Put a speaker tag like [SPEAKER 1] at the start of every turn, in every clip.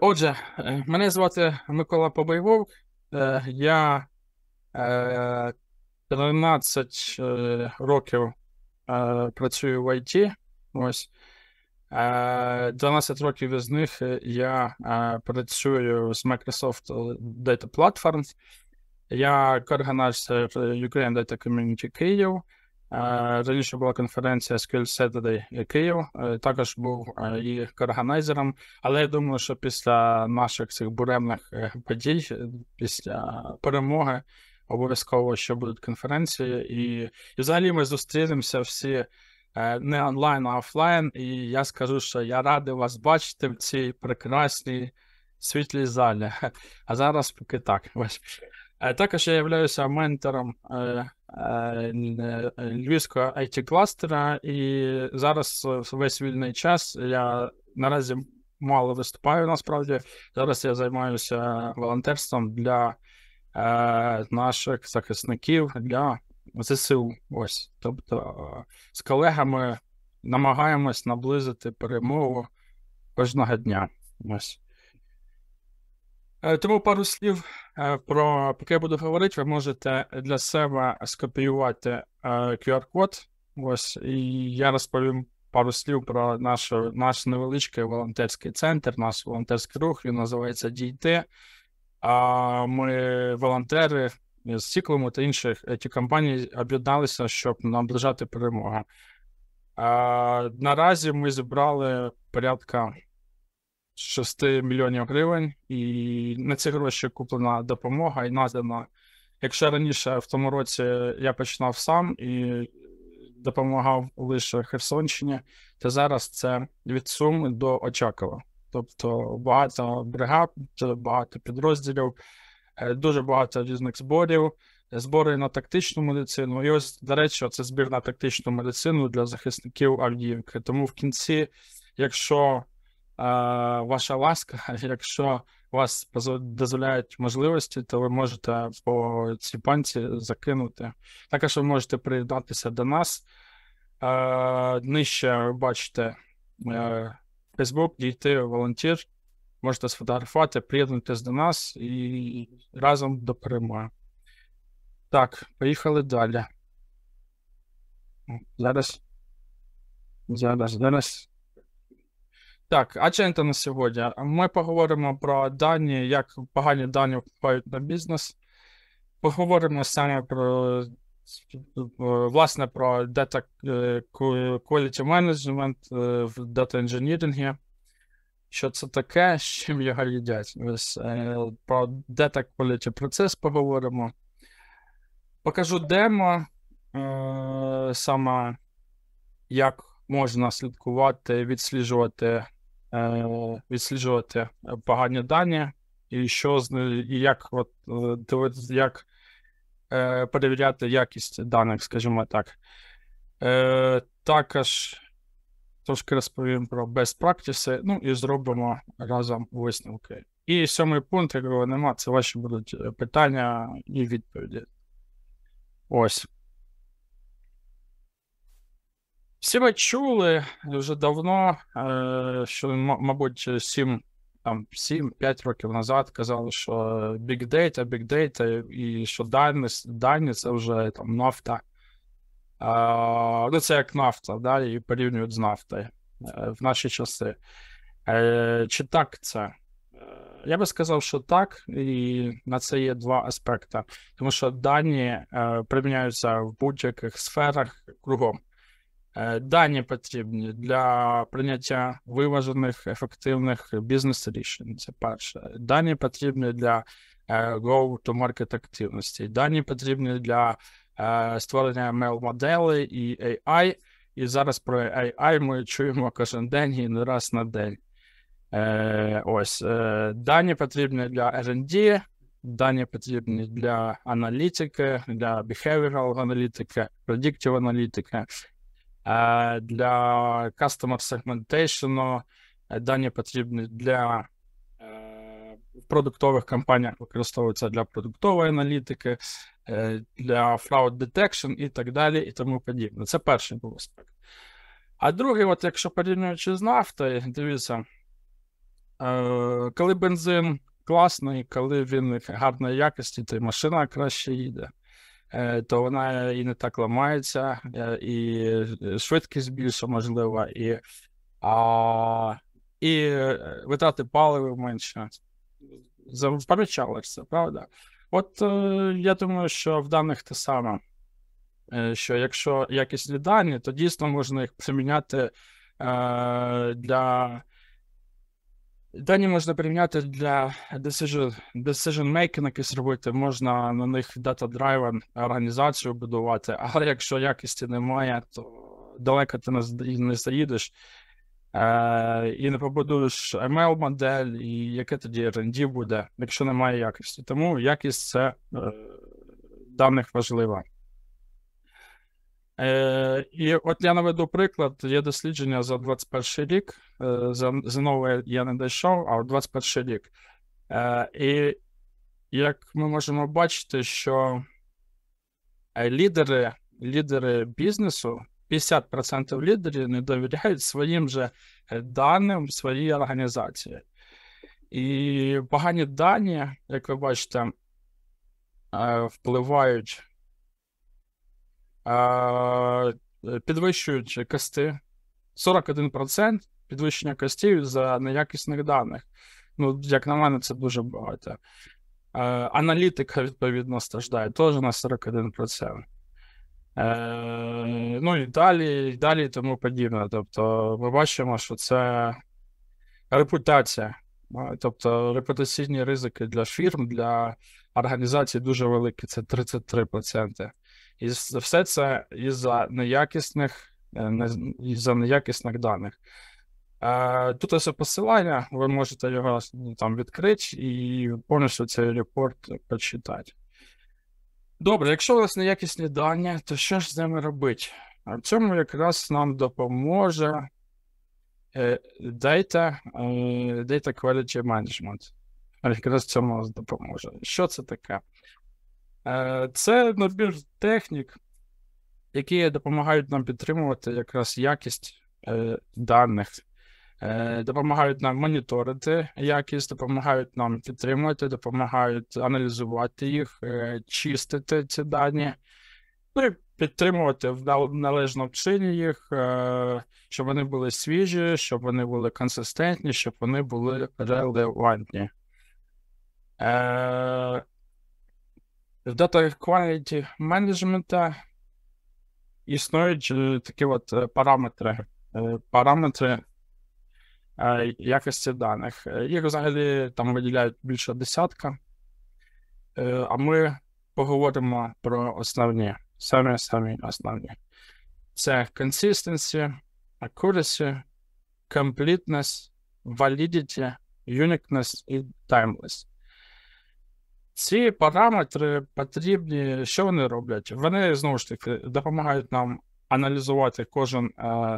[SPEAKER 1] Отже, е, мене звати Микола Побойвов. Е, я
[SPEAKER 2] 13 е, років працюю в IT. Ось 12 років із них я працюю з Microsoft Data Platforms. Я координатор Ukraine Data Community Київ. Е, раніше була конференція Skill Saturday Київ. Е, також був її е, коорганайзером. Але я думаю, що після наших цих буремних подій, після перемоги, обов'язково ще будуть конференції, і, і взагалі ми зустрінемося всі. Не онлайн, а офлайн, і я скажу, що я радий вас бачити в цій прекрасній світлій залі. А зараз поки так. Э, Також я являюся ментором э, э, львівського it кластера і зараз весь вільний час я наразі мало виступаю насправді. Зараз я займаюся волонтерством для е, наших захисників для ЗСУ. Ось. Тобто е, з колегами намагаємось наблизити перемогу кожного дня. Ось. Е, тому пару слів е, про поки я буду говорити, ви можете для себе скопіювати е, QR-код. Ось і я розповім пару слів про наш, наш невеличкий волонтерський центр, наш волонтерський рух. Він називається Дійте. А Ми волонтери з Сіклому та інших ті компаній об'єдналися, щоб наближати перемогу. Наразі ми зібрали порядка. 6 мільйонів гривень, і на ці гроші куплена допомога і надана. Якщо раніше в тому році я починав сам і допомагав лише Херсонщині, то зараз це від Суми до Очакова. Тобто багато бригад, багато підрозділів, е, дуже багато різних зборів, збори на тактичну медицину. І ось, до речі, це збір на тактичну медицину для захисників Авдіївки. Тому в кінці, якщо ваша ласка. Якщо вас дозволяють можливості, то ви можете по цій панці закинути. Також ви можете приєднатися до нас. Нижче ви бачите е, Facebook, дійти волонтер. Можете сфотографувати, приєднуйтесь до нас і разом до перемоги. Так, поїхали далі. Зараз. Зараз, зараз. Так, адженда на сьогодні. Ми поговоримо про дані, як погані дані впливають на бізнес. Поговоримо саме про власне про Data е, Quality Management е, в Data Engineering. Що це таке, з чим його їдять? Е, про Data Quality процес поговоримо. Покажу демо, саме як можна слідкувати, відсліджувати. Е, відсліджувати погані дані, і що і як от, е, як е, перевіряти якість даних, скажімо так. Також трошки розповім про best practices, ну і зробимо разом висновки. І сьомий пункт, якого нема, це ваші будуть питання і відповіді. Ось. Всі ми чули вже давно, е, що, мабуть, 7, там 7-5 років назад казали, що е, big data, big data, і що дані, дані це вже там нафта. Ну, це як нафта, да, і порівнюють з нафтою е, в наші часи. Чи так це? Я би сказав, що так, і на це є два аспекти, тому що дані приміняються в будь-яких сферах кругом. Е, дані потрібні для прийняття виважених ефективних бізнес-рішень. Це перше. Дані потрібні для е, go-to-market активності. Дані потрібні для е, створення ml моделей і AI. І зараз про AI ми чуємо кожен день і не раз на день. Ось дані потрібні для R&D, дані потрібні для аналітики, для behavioral аналітики, predictive аналітики. Е, для customer segmentation е, дані потрібні для е, в продуктових компаніях використовуються для продуктової аналітики, для fraud detection і так далі, і тому подібне. Це перший був аспект. А другий, от якщо порівнюючи з нафтою, дивіться, коли бензин класний, коли він гарної якості, то й машина краще їде. Е, то вона і не так ламається, е, і е, швидкість більша можлива, і а, і витрати паливо менше. Запам'ячалося, правда? От я думаю, що в даних те саме, що якщо якісні дані, то дійсно можна їх приміняти для Дані можна порівняти для decision, decision making якийсь робити, можна на них дата driven організацію будувати, але якщо якості немає, то далеко ти не заїдеш е, і не побудуєш ML модель, і яке тоді R&D буде, якщо немає якості. Тому якість це е, даних важлива. Е, І от я наведу приклад, є дослідження за 21 рік. Е, за, за я не дійшов, а 21 рік. Е, І як ми можемо бачити, що е, лідери, лідери бізнесу. 50% лідерів не довіряють своїм же е, даним своїй організації. І погані дані, як ви бачите, е, впливають Е, підвищують кости 41% підвищення костів за неякісних даних. Ну, як на мене, це дуже багато. Е, аналітика, відповідно, страждає теж на 41%. Е, ну і далі, і далі і тому подібне. Тобто, ми бачимо, що це репутація, тобто репутаційні ризики для фірм, для організацій дуже великі, це 33%. І все це із-за неякісних е, із за неякісних даних. Е, тут ось посилання, ви можете його ну, там відкрити і повністю цей репорт прочитати. Добре, якщо у вас неякісні дані, то що ж з ними робити? А в цьому якраз нам допоможе е, Data Data Quality Management. Якраз в цьому допоможе. Що це таке? Е, це набір технік, які допомагають нам підтримувати якраз якість е, даних, е, допомагають нам моніторити якість, допомагають нам підтримувати, допомагають аналізувати їх, чистити ці дані, ну і підтримувати в належному чині їх, щоб вони були свіжі, щоб вони були консистентні, щоб вони були релевантні в Data Quality Management існують е, такі от е, параметри, е, параметри якості даних. Їх взагалі там виділяють більше десятка, а ми поговоримо про основні, самі самі основні. Це consistency, accuracy, completeness, validity, uniqueness і timeless. Ці параметри потрібні, що вони роблять? Вони знову ж таки допомагають нам аналізувати кожен, е,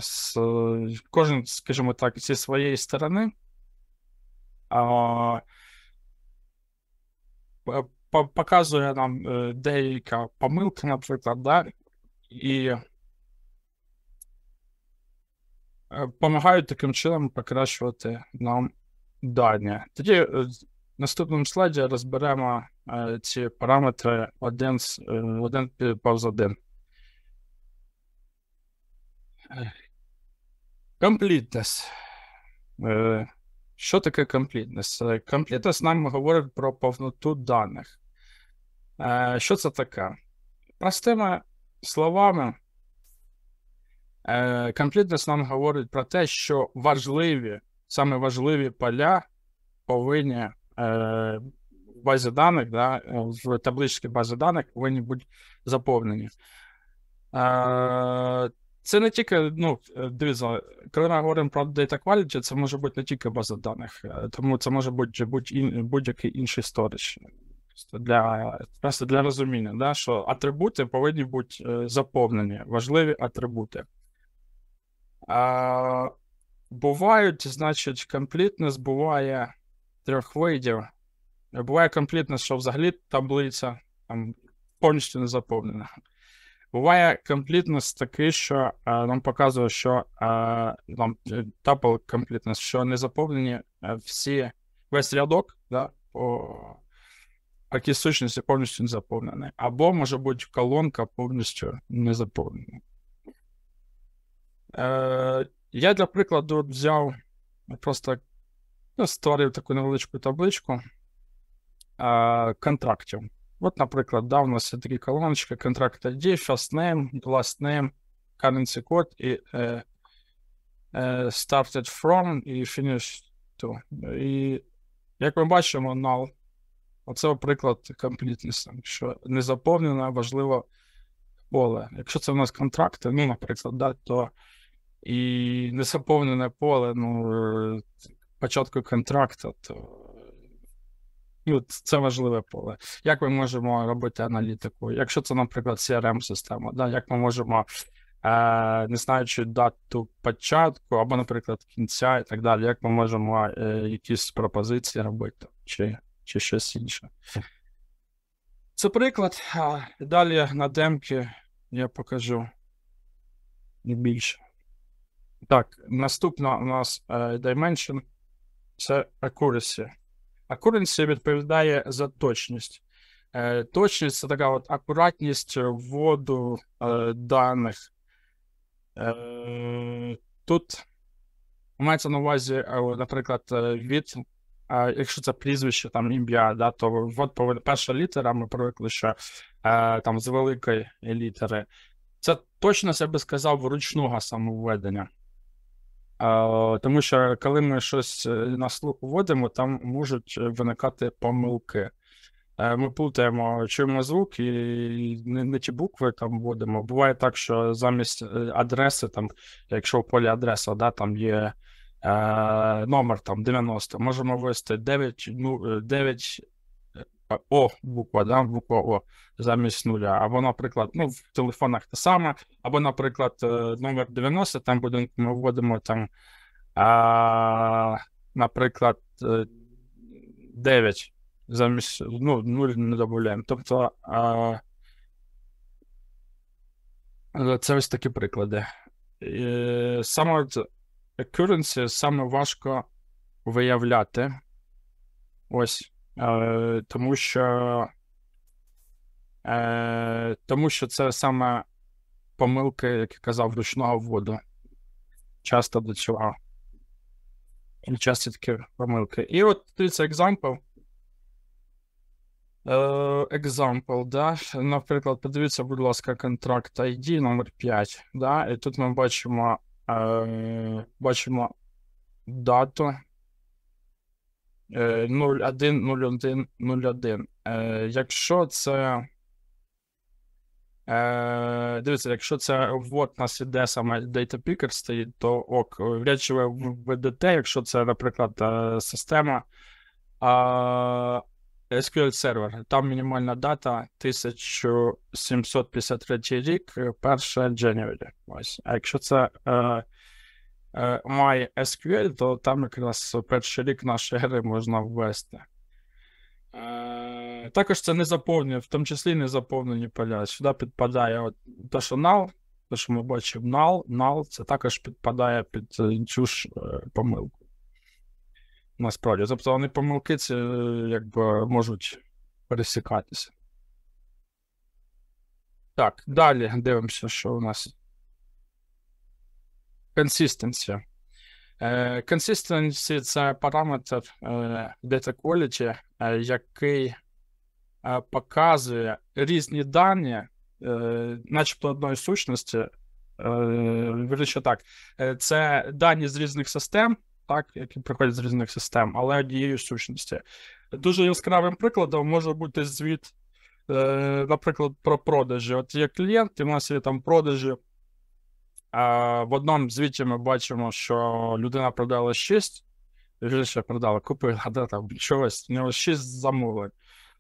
[SPEAKER 2] кожен, скажімо так, зі своєї сторони. Показує нам е, деяка помилка, наприклад, да, і допомагають е, таким чином покращувати нам дані. Тоді наступному слайді розберемо е, ці параметри один, е, один повз один. Комплітнес. Е, що таке комплітнес? Комплітнес нам говорить про повноту даних. Е, що це таке? Простими словами, е, комплітнес нам говорить про те, що важливі, саме важливі поля повинні Е, в базі даних, да, е, в табличці бази даних повинні бути заповнені. Е, це не тільки, ну, дивіться, коли ми говоримо про Data Quality, це може бути не тільки база даних, тому це може бути будь-який інший сторіч. Для просто для розуміння, да, що атрибути повинні бути заповнені, важливі атрибути. А, Бувають, значить, комплітнес буває трьох видів. Буває комплітність, що взагалі таблиця там повністю не заповнена. Буває комплітність таке, що а, е, нам показує, що а, е, там е, тапл комплітність, що не заповнені всі весь рядок, да, по якій сущності повністю не заповнені. Або, може бути, колонка повністю не заповнена. Е, я для прикладу взяв просто Ну, створив таку невеличку табличку а, контрактів. От, наприклад, да, у нас є такі колоночки: контракт ID, first name, last name, currency code і е, е, started from і finished to. І як ми бачимо, null. Оце приклад комплітністю, що не заповнено важливо поле. Якщо це в нас контракти, ну, наприклад, да, то і не заповнене поле, ну початку контракту, то ну, це важливе поле. Як ми можемо робити аналітику? Якщо це, наприклад, CRM-система, да, як ми можемо, е, не знаючи дату початку або, наприклад, кінця і так далі, як ми можемо е, якісь пропозиції робити чи, чи щось інше? Це приклад. Далі на демки я покажу не більше. Так, наступна у нас uh, Dimension це accuracy. Accuracy відповідає за точність. Е, точність це така от акуратність вводу е, даних. Е, тут мається на увазі, наприклад, від, якщо це прізвище там ім'я, да, то ввод перша літера, ми привикли, що там з великої літери. Це точність, я би сказав, ручного самовведення. Тому що коли ми щось е, на слух вводимо, там можуть е, виникати помилки. Е, ми плутаємо, чуємо звук, і не, не ті букви там вводимо. Буває так, що замість адреси, там, якщо в полі адреса, да, там є е, номер там 90, можемо ввести 9, ну, 9 о, буква, да, буква О замість нуля. Або, наприклад, ну, в телефонах те саме, або, наприклад, е, номер 90, там буде, ми вводимо там, а, наприклад, 9 е, замість ну, 0 не додаємо. Тобто а, це ось такі приклади. І, саме currency саме важко виявляти. Ось. Е, тому що е, тому що це саме помилки, як я казав, ручного вводу. Часто до цього. І часто такі помилки. І от дивіться, екзампл. Екзампл, да? наприклад, подивіться, будь ласка, контракт ID номер 5 да? І тут ми бачимо е, бачимо дату 01, 01, 01. Якщо це. Е, дивіться, якщо це ввод нас іде саме Data Picker стоїть, то ок, вряд чи ви введете, якщо це, наприклад, е, система SQL сервер, там мінімальна дата 1753 рік, перше January. Ось. А якщо це е, Е, має SQL, то там якраз перший рік нашої ери можна ввести. Е, також це не заповнює, в тому числі не заповнені поля. Сюди підпадає от, те, що null, те, що ми бачимо, null, null, це також підпадає під е, цю ж помилку. Насправді, тобто вони помилки це якби можуть пересікатися. Так, далі дивимося, що у нас. Consistency. Consistency э, – це параметр э, Data Quality, э, який показує різні дані, е, начебто одної сущності. Е, вірніше так, е, це дані з різних систем, так, які приходять з різних систем, але однієї сущності. Дуже яскравим прикладом може бути звіт, наприклад, про продажі. От є клієнт, і в нас є там продажі. В одному звіті ми бачимо, що людина продала 6, вірніше продала, купила да, там чогось, нього 6 замовлень.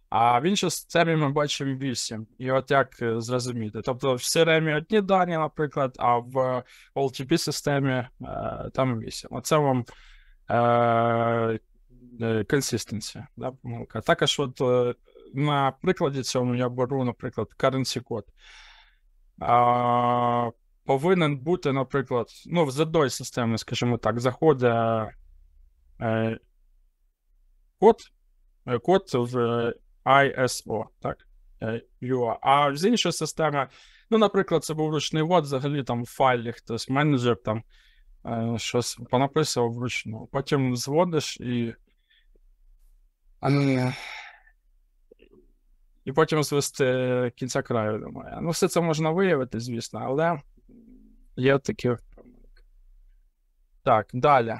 [SPEAKER 2] А в іншій системі ми бачимо 8. І от як е, зрозуміти? Тобто в CRM одні дані, наприклад, а в OLTP системі е, там 8. Оце вам е, консистенція. помилка. Також, от на прикладі цьому я беру, наприклад, currency код повинен бути, наприклад, ну, в задой системи, скажімо так, заходить е, е код, е, код в е, ISO, так? UA. А з іншої системи, ну, наприклад, це був ручний вод, взагалі там в файлі хтось менеджер там е, щось понаписував вручну. Потім зводиш і. А, ну, і потім звести кінця краю немає. Ну, все це можна виявити, звісно, але Є такі впевненики. Так, далі.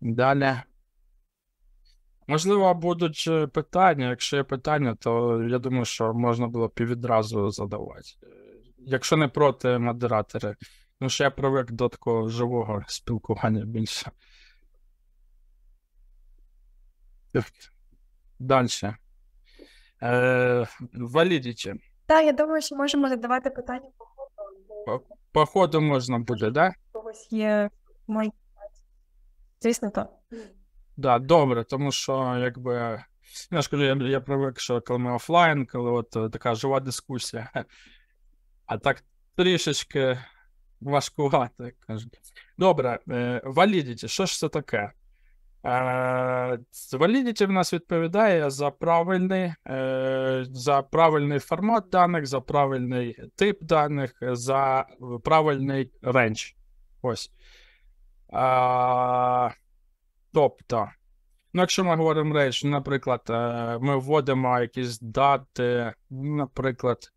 [SPEAKER 2] Далі. Можливо, будуть е, питання. Якщо є питання, то я думаю, що можна було б і відразу задавати. Е, якщо не проти модератори, Ну що я привик до такого живого спілкування більше. Далі. Е, Валідіті.
[SPEAKER 3] Так, я думаю, що можемо задавати питання по
[SPEAKER 2] по ходу можна буде, да?
[SPEAKER 3] Когось є мої. Звісно, так.
[SPEAKER 2] Да, добре, тому що якби. Я ж кажу, я, я привик, що коли ми офлайн, коли от е, така жива дискусія. А так трішечки важкувати. кажуть. Добре, е, валідіті, що ж це таке? Validity е, в нас відповідає за правильний е, за правильний формат даних, за правильний тип даних, за правильний рендж. Ось. Тобто, ну, якщо ми говоримо рейдж, наприклад, е, ми вводимо якісь дати, наприклад.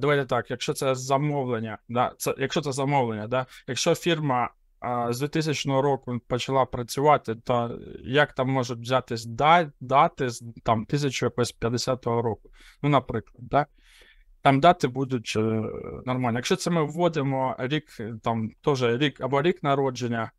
[SPEAKER 2] Давайте так, якщо це замовлення, да, це, якщо це замовлення, да, якщо фірма з 2000 року почала працювати, то як там можуть взятись дати з там 1050 року, ну, наприклад, да? там дати будуть е, нормально. Якщо це ми вводимо рік, там теж рік або рік народження,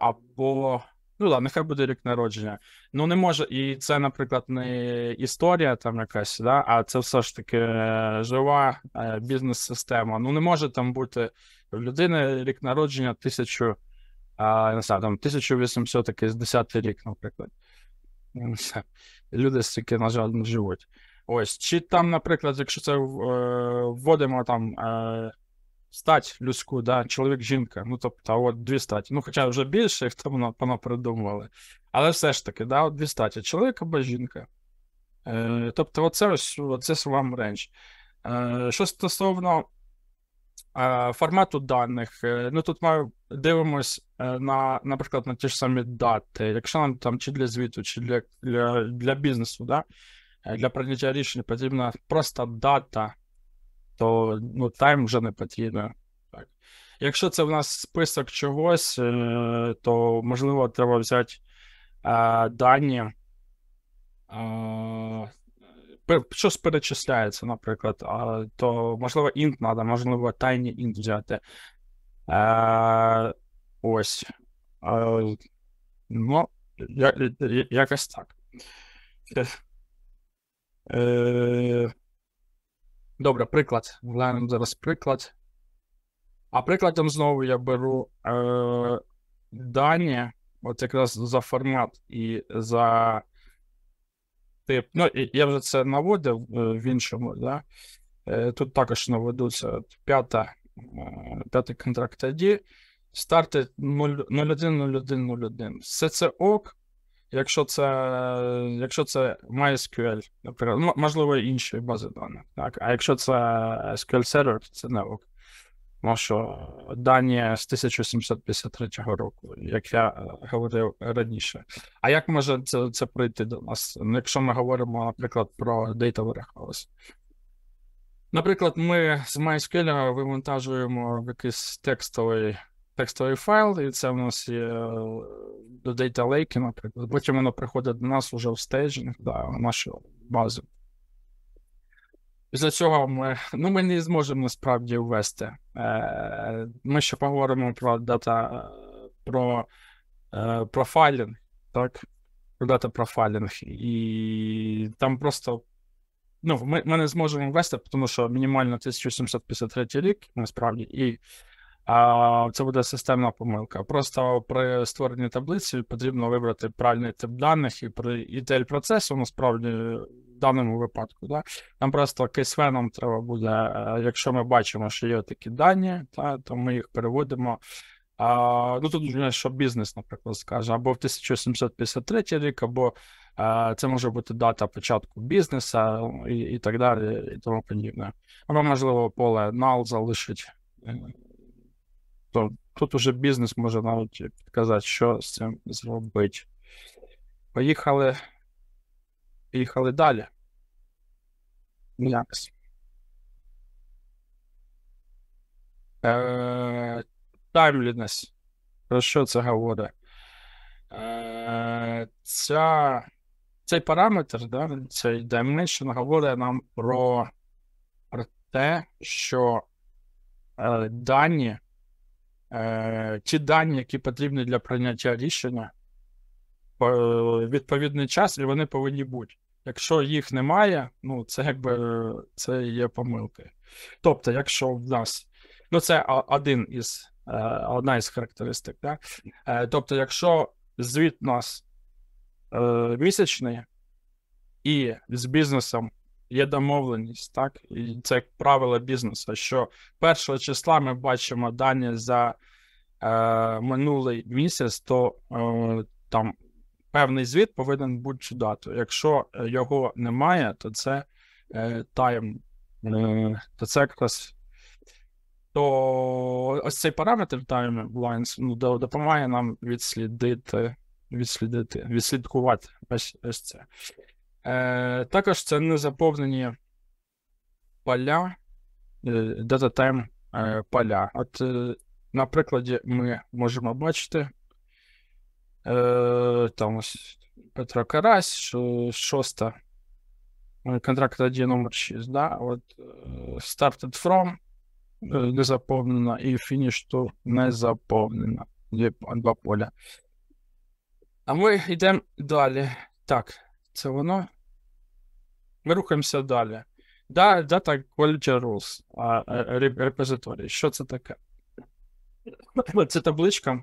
[SPEAKER 2] або Ну ладно, нехай буде рік народження. Ну не може, і це, наприклад, не історія там якась, да, а це все ж таки е, жива е, бізнес-система. Ну не може там бути в людини рік народження тисячу, а, не знаю, там 1810 рік, наприклад. Не ну, знаю. Люди стільки, на жаль, не живуть. Ось. Чи там, наприклад, якщо це е, вводимо там стать людську, да, чоловік-жінка. Ну, тобто, от дві статі. Ну, хоча вже більше, їх там понапридумували. Але все ж таки, да, от дві статі: чоловік або жінка. Е, Тобто, оце ось це вам ренч. Е, що стосовно е, формату даних, е, ну тут ми дивимось е, на, наприклад, на ті ж самі дати, якщо нам там чи для звіту, чи для для, для бізнесу, да, е, для прийняття рішень потрібна проста дата то ну, тайм вже не потрібно. Так. Якщо це в нас список чогось, е, то можливо треба взяти а, е, дані. А, е, Щось перечисляється, наприклад, а, то можливо int треба, можливо, тайні інт взяти. А, Ось. А, Ну, я, я, якось так. Добре, приклад. Глянемо зараз приклад. А прикладом знову я беру е, дані, от якраз за формат і за тип. Ну, я вже це наводив е, в іншому, да? Е, Тут також наведуться п'ята, е, п'ятий контракт ID, старти 01 Все це ок якщо це якщо це MySQL, наприклад, можливо, інші бази даних. Так, А якщо це SQL Server, це не ок. Тому що дані з 1753 року, як я е, говорив раніше. А як може це це прийти до нас? Ну, якщо ми говоримо, наприклад, про Data Warehouse? Наприклад, ми з MySQL вивантажуємо якийсь текстовий текстовий файл, і це в нас є е, до Data Lake, наприклад. Потім воно приходить до нас уже в стейджинг, да, в нашу базу. Після цього ми ну, ми не зможемо насправді ввести. Е, ми ще поговоримо про дата, е, про профайлінг, так? Про дата профайлінг. І там просто ну, ми ми не зможемо ввести, тому що мінімально 1753 рік насправді. і а це буде системна помилка. Просто при створенні таблиці потрібно вибрати правильний тип даних і при ідеї процесу насправді в даному випадку. Да? Нам просто кейсвеном треба буде, е, якщо ми бачимо, що є такі дані, да, то ми їх переводимо. А, Ну тут що бізнес, наприклад, скаже, або в 1753 рік, або а, е, це може бути дата початку бізнесу і і так далі, і тому подібне. Або можливо поле нал залишить. Е, то тобто тут уже бізнес може навіть підказати, що з цим зробити. Поїхали. Поїхали далі. Якось. Таймлінес. Про що це говорить? Е, ця, Цей параметр, да, цей dimension говорить нам про, про те, що е, дані Е, ті дані, які потрібні для прийняття рішення, е, відповідний час, і вони повинні бути. Якщо їх немає, ну це якби це є помилки. Тобто, якщо в нас, ну це один із е, одна із характеристик, так? Тобто, якщо звіт у нас місячний і з бізнесом є домовленість, так? І це як правило бізнесу, що першого числа ми бачимо дані за е, минулий місяць, то е, там певний звіт повинен бути дату. Якщо його немає, то це е, тайм, е, то це якраз. То ось цей параметр таймлайнс ну, допомагає нам відслідити, відслідити, відслідкувати ось, ось це. Е, Також це не заповнені поля, е, data time е, поля. От, е, на прикладі ми можемо бачити е, там ось Петро Карась, шоста. Контракт 1 номер 6, да, от started from не заповнена і finish to не заповнено. Два поля. А ми йдемо далі. Так, це воно. Ми рухаємося далі. Data Quality Rules репозиторій. Що це таке? Це табличка,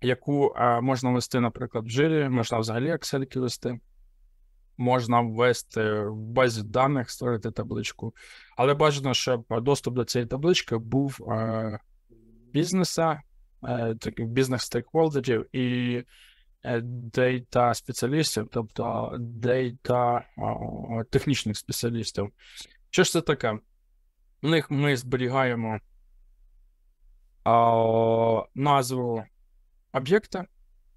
[SPEAKER 2] яку можна ввести, наприклад, в жирі, можна взагалі Excel вести, можна ввести в базі даних, створити табличку. Але бажано, щоб доступ до цієї таблички був бізнеса, е, бізнес стейкхолдерів і Е, дейта спеціалістів, тобто дейта технічних спеціалістів. Що ж це таке? У них ми зберігаємо а, назву об'єкта,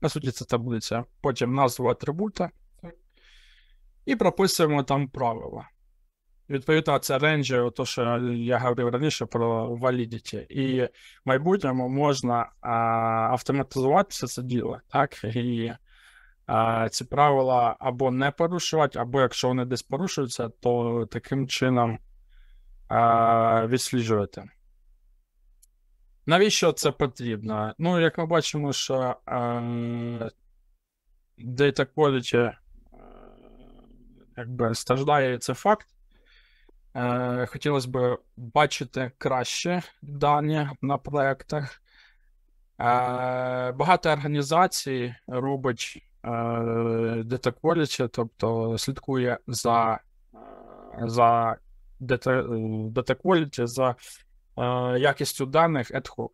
[SPEAKER 2] на суті, це таблиця, потім назву атрибута, і прописуємо там правила. Відповідно, це ренджі, то що я говорив раніше про validity. І в майбутньому можна а, автоматизувати все це діло, так? І а, ці правила або не порушувати, або якщо вони десь порушуються, то таким чином а, відсліджувати. Навіщо це потрібно? Ну, як ми бачимо, що а, data quality якби страждає це факт. Е, Хотілося б бачити краще дані на проектах. Е, багато організацій робить детекворіче, тобто слідкує за за за е, якістю даних ad hoc.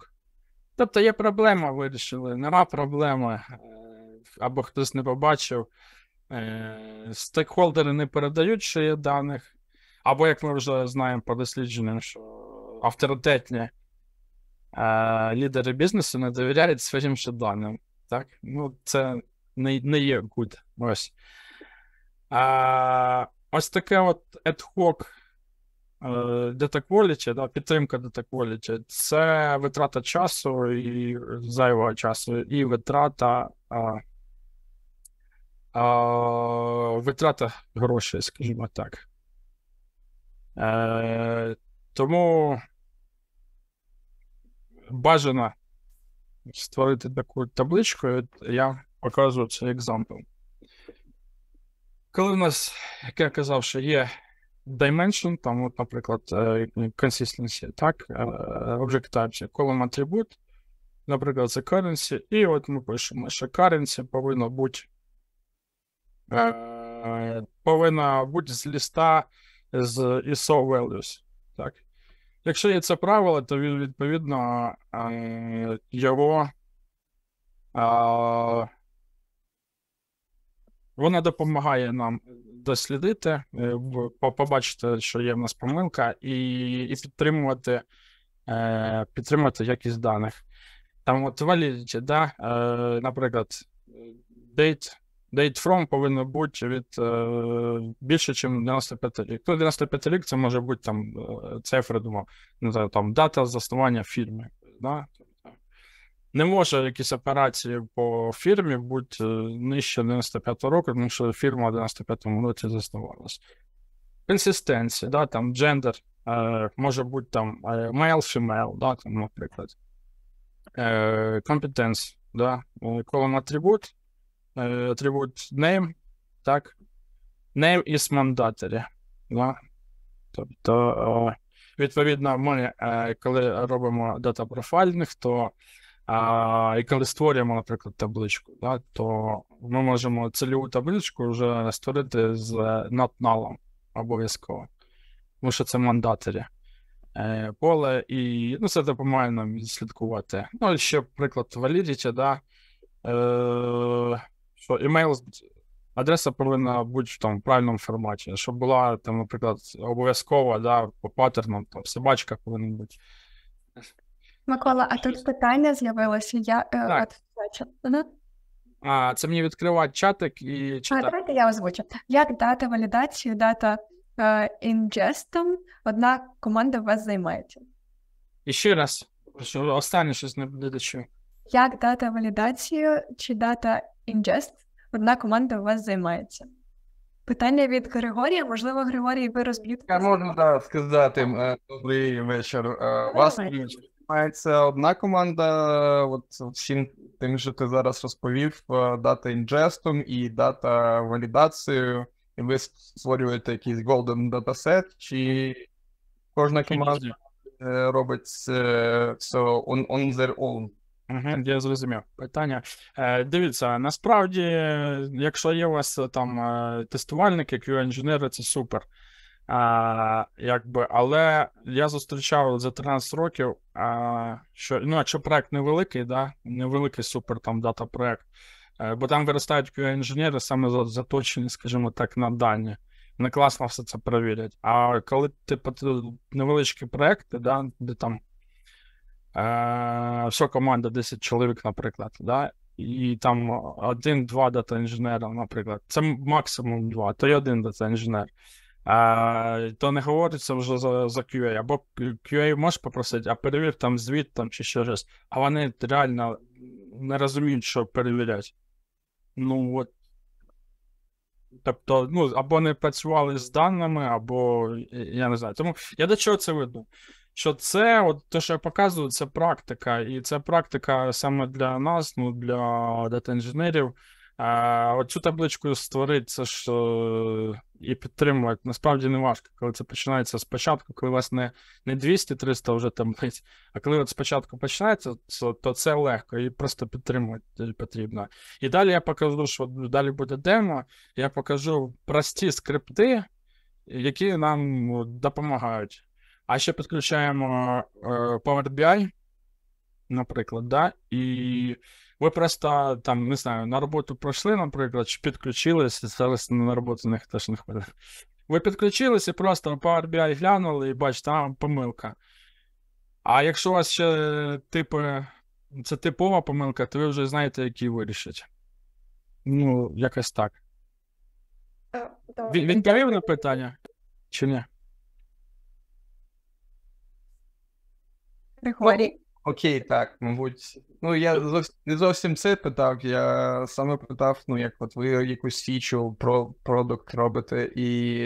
[SPEAKER 2] Тобто є проблема, вирішили, нема проблеми, або хтось не побачив. Стейкхолдери не передають ще є даних. Або, як ми вже знаємо по дослідженням, що авторитетні е, лідери бізнесу не довіряють своїм ще даним. Так? Ну, Це не не є good. Ось е, ось таке от ad-hoc е, Data quality, да, підтримка Data quality, це витрата часу і зайвого часу, і витрата а, а, витрата грошей, скажімо так. Е, Тому бажано створити таку табличку, я показую цей екзампл. Коли в нас, як я казав, що є dimension, там, от, наприклад, е, consistency, так, object е, type, column атрибут, наприклад, це currency, і от ми пишемо, що currency повинно бути е, повинна бути з ліста з ISO values. Так? Якщо є це правило, то він відповідно е, його. Е, вона допомагає нам дослідити, е, побачити, що є в нас помилка, і і підтримувати підтримувати якість даних. Там от валідіті, да, наприклад, date Date from повинно бути від е, більше, ніж 95 рік. Ну, 95 рік це може бути там е, цифри, думав, не знаю, там дата заснування фірми. Да? Не може якісь операції по фірмі бути е, нижче 95 го року, тому що фірма в 95-му році заснувалася. Консистенція, да, там джендер, може бути там male, female, да, там, наприклад. Компетенс, да, колон атрибут. Е, атрибут name, так, name is mandatory. Да? Тобто, відповідно, ми, е, коли робимо дата профайлінг, то І коли створюємо, наприклад, табличку, да, то ми можемо цільову табличку вже створити з not е, натналом обов'язково, тому що це мандатері? поле, і ну, це допомагає нам слідкувати. Ну, ще приклад Validity, да, е, що імейл адреса повинна бути там, в правильному форматі, щоб була, там, наприклад, обов'язкова, да, по паттернам, там, собачка повинна бути.
[SPEAKER 3] Микола, а тут питання з'явилося. Я е,
[SPEAKER 2] А, Це мені відкривати чатик і читати. А, Давайте
[SPEAKER 3] я озвучу. Як дати валідацію, дата е, інжестом, одна команда вас займається.
[SPEAKER 2] І ще раз, останнє щось не дочую.
[SPEAKER 3] Як дата валідацію чи дата інжест? одна команда у вас займається? Питання від Григорія, можливо, Григорій, ви розб'єте? Я
[SPEAKER 4] можу так, сказати е, добрий вечір. Е, Добре. Вас займається одна команда. От всім тим, що ти зараз розповів, е, дата інжестом і дата валідацією, і ви створюєте якийсь golden датасет, чи кожна команда робить все on, on their own. Я зрозумів питання. Е, дивіться, насправді,
[SPEAKER 2] якщо є у вас е, там е, тестувальники, QA-інженери, це супер. А, якби, Але я зустрічав за 13 років, а, що ну, якщо проект невеликий, да, невеликий супер там дата-проект, бо там виростають QA-інженери, саме заточені, скажімо так, на дані. Не класно все це перевірять. А коли типу, ти невеличкі проекти, да, де там. Е, що команда 10 чоловік, наприклад, да? і там один-два дата інженера, наприклад, це максимум два, то й один дата інженер. А, е, То не говориться вже за за QA. Або QA можеш попросити, а перевір там звіт там чи ще щось. А вони реально не розуміють, що перевірять. Ну от. Тобто, ну, або не працювали з даними, або я не знаю. Тому я до чого це веду що це, от те, що я показую, це практика, і це практика саме для нас, ну для дата-інженерів. Оцю табличку створити, це ж е, і підтримувати. Насправді не важко, коли це починається спочатку, коли у вас не не 200-300 вже таблиць, а коли от спочатку починається, то, то це легко і просто підтримувати потрібно. І далі я покажу, що далі буде демо, я покажу прості скрипти, які нам допомагають. А ще підключаємо э, э, Power BI, наприклад, да, і ви просто там, не знаю, на роботу пройшли, наприклад, чи підключилися, зараз на роботу них теж не ходить. Ви підключились і просто Power BI глянули і бачите, там помилка. А якщо у вас ще типи. це типова помилка, то ви вже знаєте, які вирішить. Ну, якось так. Він відповів на питання?
[SPEAKER 4] Чи ні?
[SPEAKER 3] Ну, Прикольно. Окей,
[SPEAKER 4] так, мабуть. Ну, я не зовсім це питав. Я саме питав, ну, як от ви якусь фічу про продукт робите, і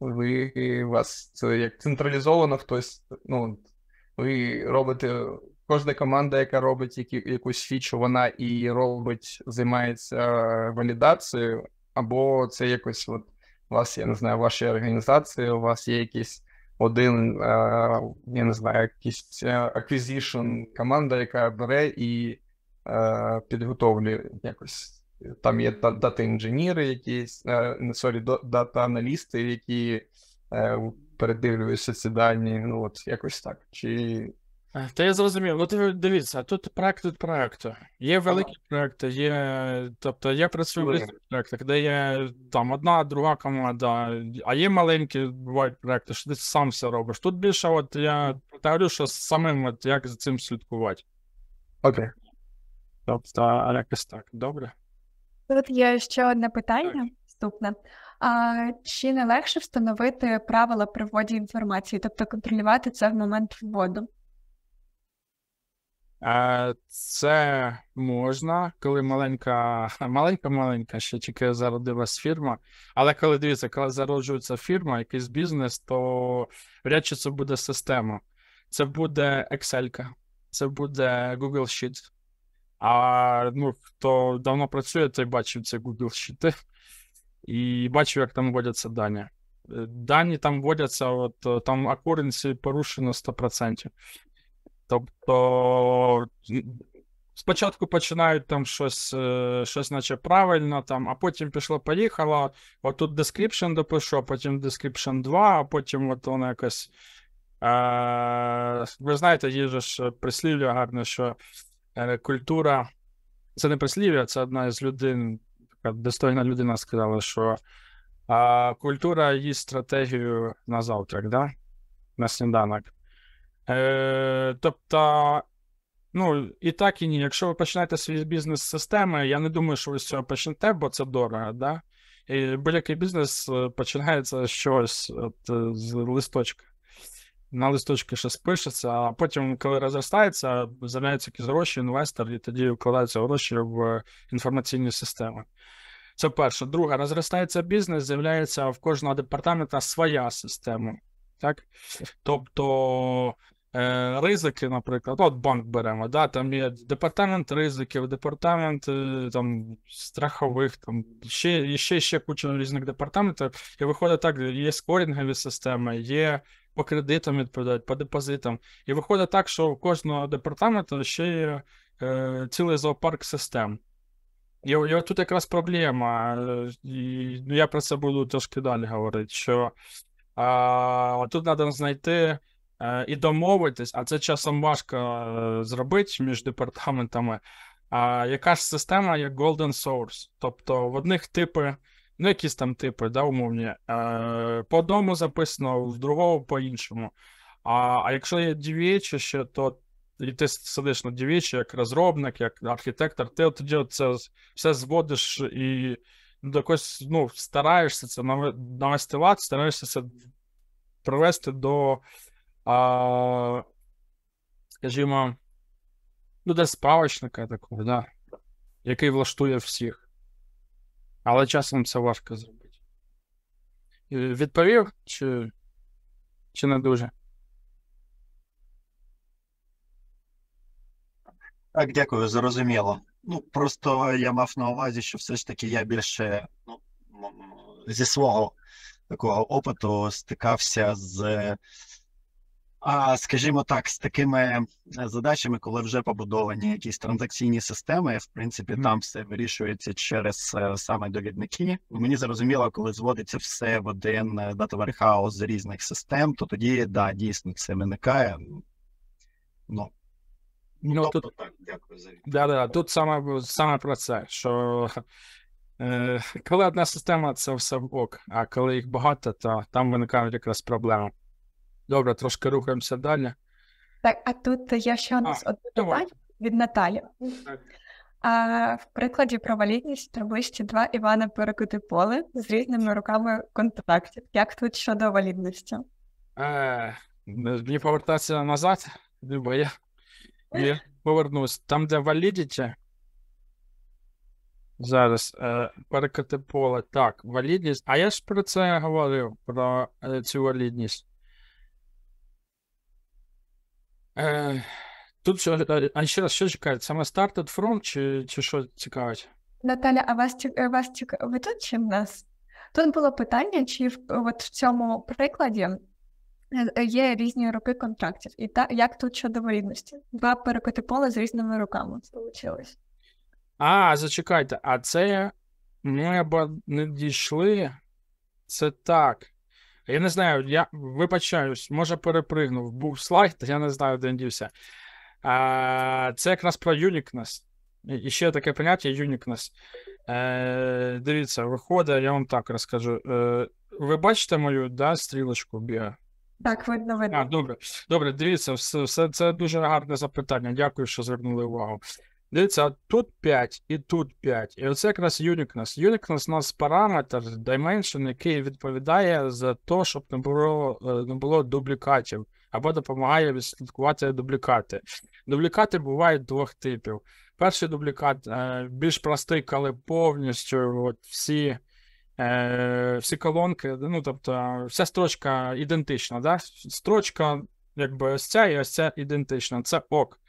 [SPEAKER 4] ви і вас це як централізовано хтось. Ну, ви робите. Кожна команда, яка робить які, якусь фічу, вона і робить, займається валідацією, або це якось от у вас, я не знаю, ваші організації, у вас є якісь один, е, я не знаю, якийсь е, acquisition команда, яка бере і е, підготовлює якось. Там є дата інженіри, якісь сорі, дата аналісти, які передивлюються ці дані. Ну от якось так. Чи Е, та я зрозумів.
[SPEAKER 2] Ну ти дивіться, тут проект від проекту. Є великі проекти, є. Тобто я працюю в різних проектах, де є там одна, друга команда, а є маленькі бувають проекти, що ти сам все робиш. Тут більше, от я говорю, що самим от як за цим слідкувати. Окей. Тобто, якось так, добре.
[SPEAKER 3] Тут є ще одне питання наступне. А Чи не легше встановити правила при вводі інформації, тобто контролювати це в момент вводу?
[SPEAKER 2] Це можна, коли маленька, маленька, маленька, ще тільки зародилась фірма. Але коли дивіться, коли зароджується фірма, якийсь бізнес, то вряд чи це буде система. Це буде Excel, це буде Google Sheet. А ну, хто давно працює, той бачив ці Google щити і бачив, як там вводяться дані. Е, дані там вводяться, от там акуренці порушено 100%. Тобто спочатку починають там щось, е, щось наче правильно, там, а потім пішло, поїхало. Отут description допишу, а потім description 2, а потім от воно якось. Е, ви знаєте, є ж прислів'я гарне, що е, культура. Це не прислів'я, це одна із людей, така достойна людина сказала, що а, культура їсть стратегію на завтрак, да? на сніданок. Е, Тобто, ну, і так, і ні. Якщо ви починаєте свій бізнес з системи, я не думаю, що ви з цього почнете, бо це дорого, да? І будь-який бізнес е, починається з чогось от, е, з листочка. На листочки щось пишеться, а потім, коли розростається, з'являються якісь гроші, інвестор, і тоді вкладаються гроші в інформаційні системи. Це перше. Друге, розростається бізнес, з'являється в кожного департаменту своя система. Так? Тобто Е, ризики, наприклад, от банк беремо, да, там є департамент ризиків, департамент е, там страхових, там ще ще, ще куча різних департаментів. І виходить так, є скорінгові системи, є по кредитам відповідають, по депозитам. І виходить так, що у кожного департаменту ще є е, цілий зоопарк систем. І, і от тут якраз проблема, е, і, ну я про це буду трошки далі говорити, що а, тут треба знайти. Е, і домовитись, а це часом важко е, зробити між департаментами. А яка ж система як Golden Source? Тобто в одних типи, ну якісь там типи, да, умовні, е, по одному записано, в другому по іншому. А а якщо є дівічі, ще, то і ти сидиш на DVH як розробник, як архітектор, ти тоді це все зводиш і до якось, ну, стараєшся це навести лад, стараєшся це привести до а, скажімо, ну, десь справочника такого, да, який влаштує всіх. Але часом це важко зробити. Відповів, чи, чи не дуже?
[SPEAKER 5] Так, дякую, зрозуміло. Ну, просто я мав на увазі, що все ж таки я більше ну, зі свого такого опиту стикався з а скажімо так, з такими е, задачами, коли вже побудовані якісь транзакційні системи, в принципі, там все вирішується через е, саме довідники. Мені зрозуміло, коли зводиться все в один е, датаверхаус з різних систем, то тоді да, дійсно це виникає. Ну,
[SPEAKER 2] ну тобто, тут
[SPEAKER 4] так, дякую
[SPEAKER 2] за да, да, тут саме саме про це, що е, коли одна система, це все ок, а коли їх багато, то там виникають якраз проблеми. Добре, трошки рухаємося далі.
[SPEAKER 3] Так, а тут є ще у нас одне питання від Наталі. А, В прикладі про валідність табличці два Івана перекути поле з різними руками контрактів. Як тут щодо валідності?
[SPEAKER 2] Е, Мені повертатися назад, бо я не повернусь. Там, де валідіті, зараз е, перекати поле. Так, валідність. А я ж про це говорив, про е, цю валідність. Э, тут все, э, а ще раз, що чекають? Саме старт від фронт, чи чи що цікавить?
[SPEAKER 3] Наталя, а вас э, вас ви тут чи в нас? Тут було питання, чи в от в цьому прикладі е, е, є різні роки контрактів, і та як тут щодо рівності? Два перекоти поле з різними руками Получилось.
[SPEAKER 2] А, зачекайте, а це ми або не дійшли? Це так. Я не знаю, я вибачаюсь, може перепригнув. Був слайд, я не знаю, де дівся. А, Це якраз про Юнікнес. І ще таке поняття юнікнес. Дивіться, виходить, я вам так розкажу. Е, Ви бачите мою да, стрілочку біга?
[SPEAKER 3] Так, видно, видно. А, Добре,
[SPEAKER 2] добре, дивіться, все, все це дуже гарне запитання. Дякую, що звернули увагу. Дивіться, тут 5 і тут 5. І оце якраз uniqueness. Uniqueness у нас параметр dimension, який відповідає за те, щоб не було е, не було дублікатів, або допомагає відслідкувати дублікати. Дублікати бувають двох типів. Перший дублікат е, більш простий, коли повністю от всі е, всі колонки, ну тобто вся строчка ідентична. да? Строчка, якби ось ця і ось ця ідентична. Це ок.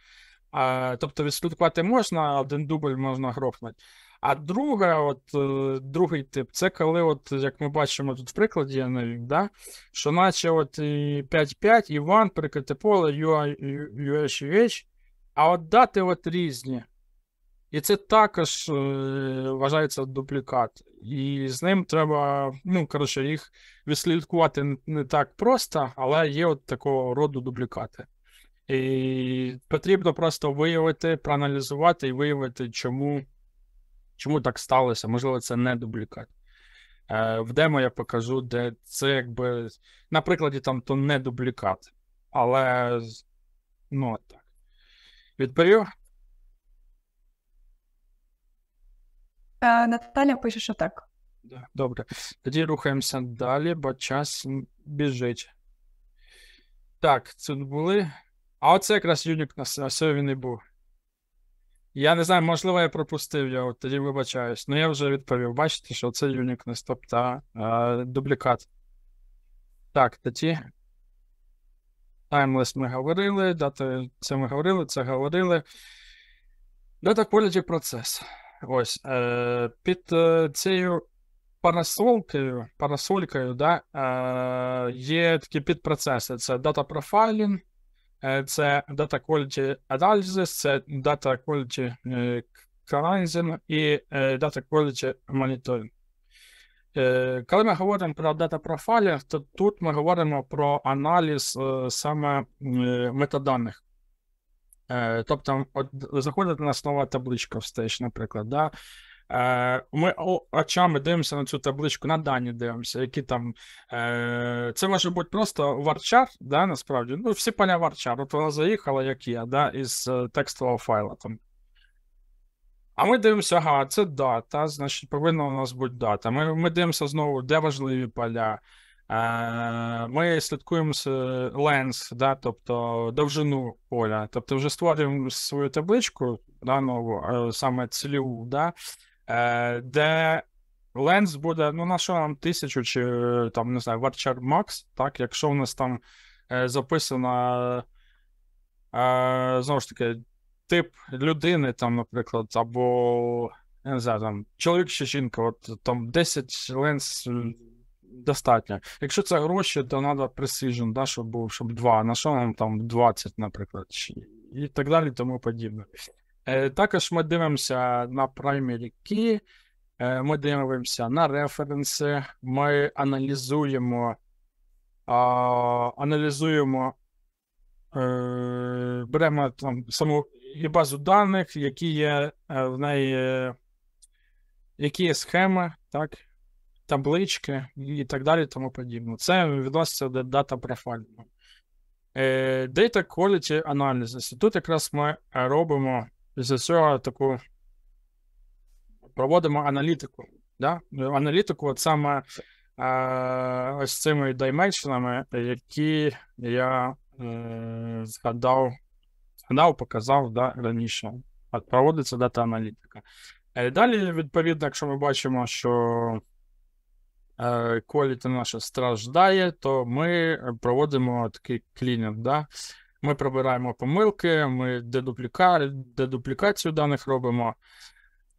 [SPEAKER 2] А, Тобто відслідкувати можна, один дубль можна грохнути. А друга, от е, другий тип, це коли, от, як ми бачимо тут в прикладі, да? що наче от 5-5, Іван, прикрите поле, UH, а от дати от різні. І це також е, вважається дублікат. І з ним треба, ну, коротше, їх відслідкувати не так просто, але є от такого роду дублікати. І Потрібно просто виявити, проаналізувати і виявити, чому чому так сталося. Можливо, це не дублікат. Е, В демо я покажу, де це якби. На прикладі там то не дублікат. Але ну от так. Відповів?
[SPEAKER 3] Е, Наталя пише, що так.
[SPEAKER 2] Добре. Тоді рухаємося далі, бо час біжить. Так, це були. А оце якраз Юнік на все він і був. Я не знаю, можливо, я пропустив його, тоді вибачаюсь. Ну я вже відповів. Бачите, що це Uniqueness, тобто е, дублікат. Так, тоді. Таймлес ми говорили, дати це ми говорили, це говорили. Data Quality процес. Ось. е, Під е, цією парасолкою парасолькою да, е, є такі підпроцеси. Це Data Profiling, Е, це Data Quality Analysis, це Data Quality е, Cleansing і е, Data Quality Monitoring. Коли ми говоримо про Data Profiling, то тут ми говоримо про аналіз саме метаданих. Тобто, от заходить на слова табличка в стеж, наприклад. да? Е, ми очами дивимося на цю табличку, на дані дивимося, які там. Е, це може бути просто варчар, да, насправді. Ну, всі поля варчар. От вона заїхала, як я, да, із е, текстового файла. там. А ми дивимося, ага, це дата, значить, повинна у нас бути дата. Ми ми дивимося знову, де важливі поля. Ми слідкуємо з ленс, да, тобто довжину поля. Тобто вже створюємо свою табличку да, нову, саме цілю, да, Е, де ленс буде, ну, на що нам тисячу чи там, не знаю, варчар Макс, так, якщо у нас там е, записано, е, знову ж таки, тип людини, там, наприклад, або я не знаю, там, чоловік чи жінка, от там 10 ленс достатньо. Якщо це гроші, то треба пресижен, да, щоб був щоб 2, на що нам там 20, наприклад, і так далі, тому подібне. Е, також ми дивимося на праймі Key, е, ми дивимося на референси, ми аналізуємо аналізуємо е, беремо там саму і базу даних, які є в неї, які є схеми, так, таблички і так далі, тому подібне. Це відноситься до дата профайлінгу. Data Quality Analysis. Тут якраз ми робимо. Після цього таку проводимо аналітику. Да? Аналітику от саме е, ось цими дайменшинами, які я е, згадав, згадав, показав да, раніше. От проводиться дата-аналітика. Е, далі, відповідно, якщо ми бачимо, що е, коліти наша страждає, то ми проводимо такий клінінг. Да? Ми прибираємо помилки, ми дедупліка... дедуплікацію даних робимо,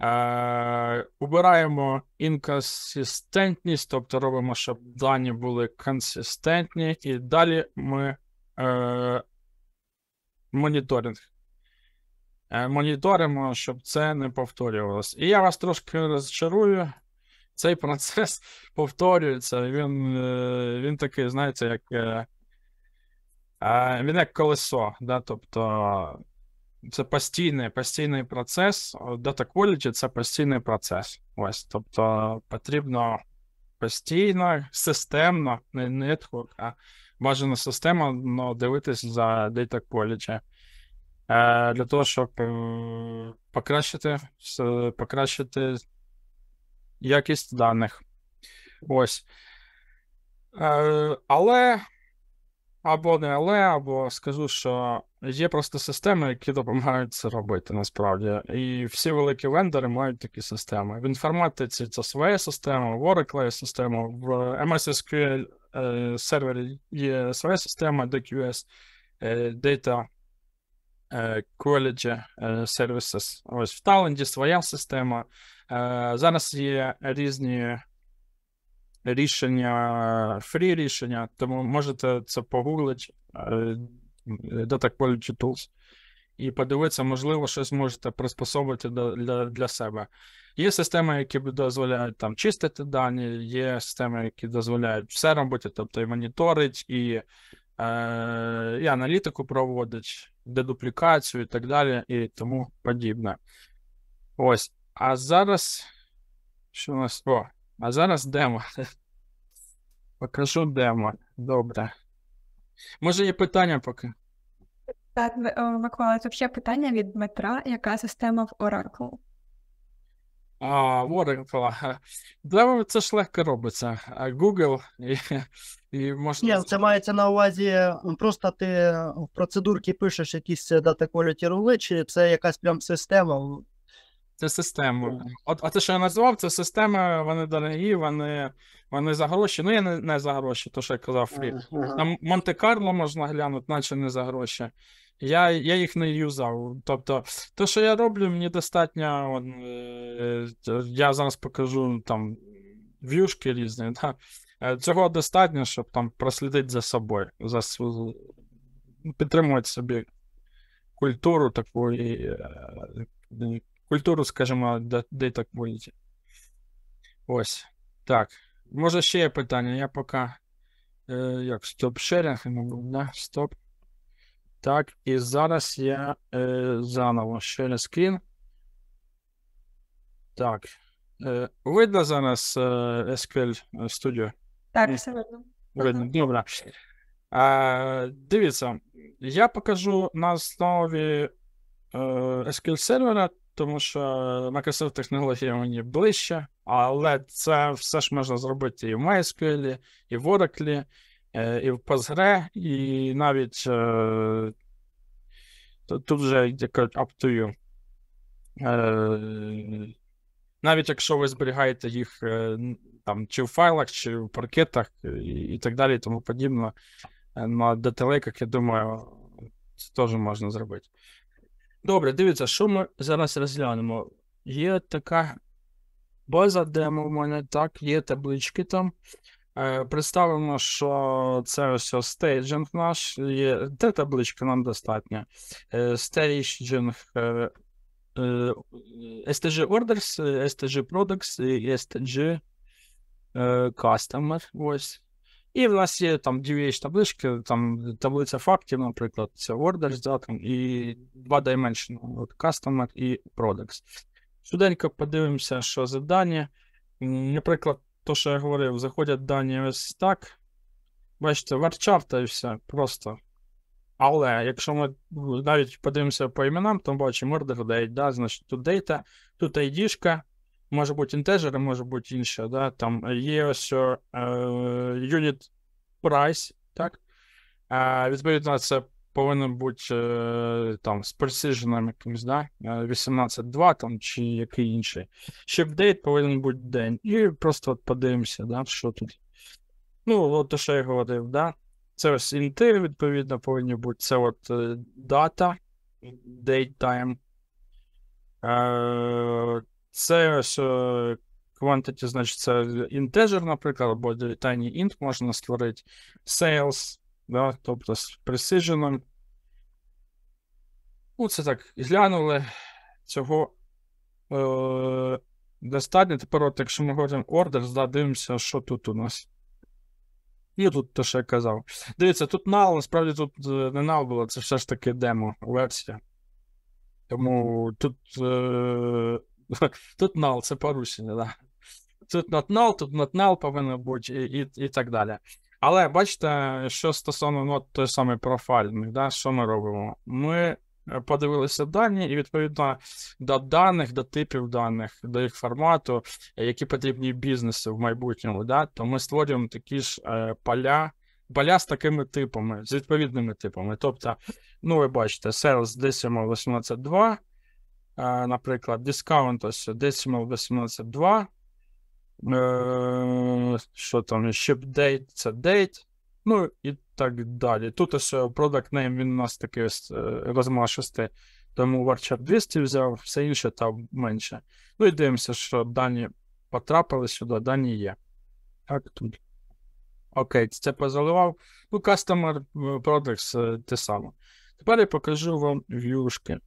[SPEAKER 2] е, убираємо інконсистентність, тобто робимо, щоб дані були консистентні, і далі ми е, моніторинг. Е, моніторимо, щоб це не повторювалось. І я вас трошки розчарую. Цей процес повторюється. Він, е, він такий, знаєте, як. Е, він як колесо, да, тобто це постійний постійний процес. Data quality це постійний процес. Ось, Тобто потрібно постійно, системно, не network, а бажано системно дивитись за data quality. Е, для того, щоб е, покращити покращити якість даних. Ось. Е, але або не але, або скажу, що є просто системи, які допомагають це робити насправді. І всі великі лендери мають такі системи. В інформатиці це своя система, в Oracle є система, в MS SQL е, сервері є своя система, DQS, е, Data College е, Services. Ось в Таленді своя система. Зараз є різні рішення, фрі рішення, тому можете це погуглити е, Data Quality Tools і подивитися, можливо, щось можете приспособити для для себе. Є системи, які дозволяють там чистити дані, є системи, які дозволяють все робити, тобто і моніторить, і е, і аналітику проводить, дедуплікацію і так далі, і тому подібне. Ось. А зараз, що у нас? О, а зараз демо. Покажу демо. Добре. Може, є питання поки?
[SPEAKER 3] Так, Микола, це ще питання від Дмитра, яка система в Oracle?
[SPEAKER 2] А, Oracle. Да, це ж легко робиться. А Google і, і можна.
[SPEAKER 5] Ні, це мається на увазі, просто ти в процедурці пишеш якісь е, data quality рули, чи це якась прям система
[SPEAKER 2] це система. От, а те, що я назвав, це система, вони дорогі, вони вони за гроші. Ну, я не, не за гроші, то що я казав фрі. Там Монте-Карло можна глянути, наче не за гроші. Я я їх не юзав. Тобто, те, що я роблю, мені достатньо. От, е, я зараз покажу там в'юшки різні. Да? Е, цього достатньо, щоб там прослідити за собою, за підтримувати собі культуру таку і. Е, культуру, скажімо, де так будете. Ось. Так. Може ще є питання. Я поки. Е, як стоп-шерінг, мабуть, да? стоп. Так, і зараз я е, заново шерю скрін. Так. Е, видно зараз е, SQL Studio?
[SPEAKER 3] Так, все видно.
[SPEAKER 2] Видно, ага. добре. А, Дивіться, я покажу на основі е, SQL сервера тому що Microsoft технологія мені ближче, але це все ж можна зробити і в MySQL, і в Oracle, е, і в Postgre, і навіть е, тут вже якось up to you. Е, навіть якщо ви зберігаєте їх там чи в файлах, чи в паркетах, і так далі, і тому подібне, на даталейках, я думаю, це теж можна зробити. Добре, дивіться, що ми зараз розглянемо. Є така база, демо в мене, так, є таблички там. Е, Представимо, що це ось стейджинг наш. Є, Де табличка нам достатньо. Е, Стейджинг е, е, STG Orders, е, STG Products і STG е, Customer. Ось. І в нас є е, там DVH-таблички, там таблиця фактів, наприклад, це orders, да, там, і два dimension, от Customer і Products. Швиденько подивимося, що за дані. Наприклад, то, що я говорив, заходять дані ось так. Бачите, варчарта і все просто. Але якщо ми навіть подивимося по іменам, то бачимо order date, да, значить тут data, тут id може бути інтежер, може бути інше. Да? Там є э, ось e э, unit price, так? А, Відповідно, це повинно бути э, там з precision якимось, да? 18.2 там чи який інший. Ship date повинен бути день. І просто от подивимося, да, що тут. Ну, от те, що я говорив, да? Це ось інти, відповідно, повинні бути. Це от е, дата, date time. Е, це ось е, quantity, значить, це інтежер, наприклад, або tiny int можна створити sales, да, тобто з precision. Ну, це так, глянули. Цього е, достатньо. Тепер, от, якщо ми говоримо orders, да, дивимося, що тут у нас. І тут те, що я казав. Дивіться, тут нал, насправді тут е, не нал було, це все ж таки демо-версія. Тому тут е, тут нал, це порушення. Да. Тут not null, тут not null повинно бути і, і і, так далі. Але бачите, що стосовно ну, той самий профайлінг, да, що ми робимо? Ми е, подивилися дані, і відповідно до даних, до типів даних, до їх формату, які потрібні бізнесу в майбутньому, да, то ми створюємо такі ж е, поля. Поля з такими типами, з відповідними типами. Тобто, ну ви бачите, sales 10.18.2, Е, наприклад, дискаунт ось Decimal 182. Е, що там? ship date, це date, ну і так далі. Тут ось е, product name, він у нас такий ось розмашистий, тому варчап 200 взяв, все інше там менше. Ну і дивимося, що дані потрапили сюди, дані є. Так, тут. Окей, це позаливав. Ну, Customer Products те саме. Тепер я покажу вам в'юшки.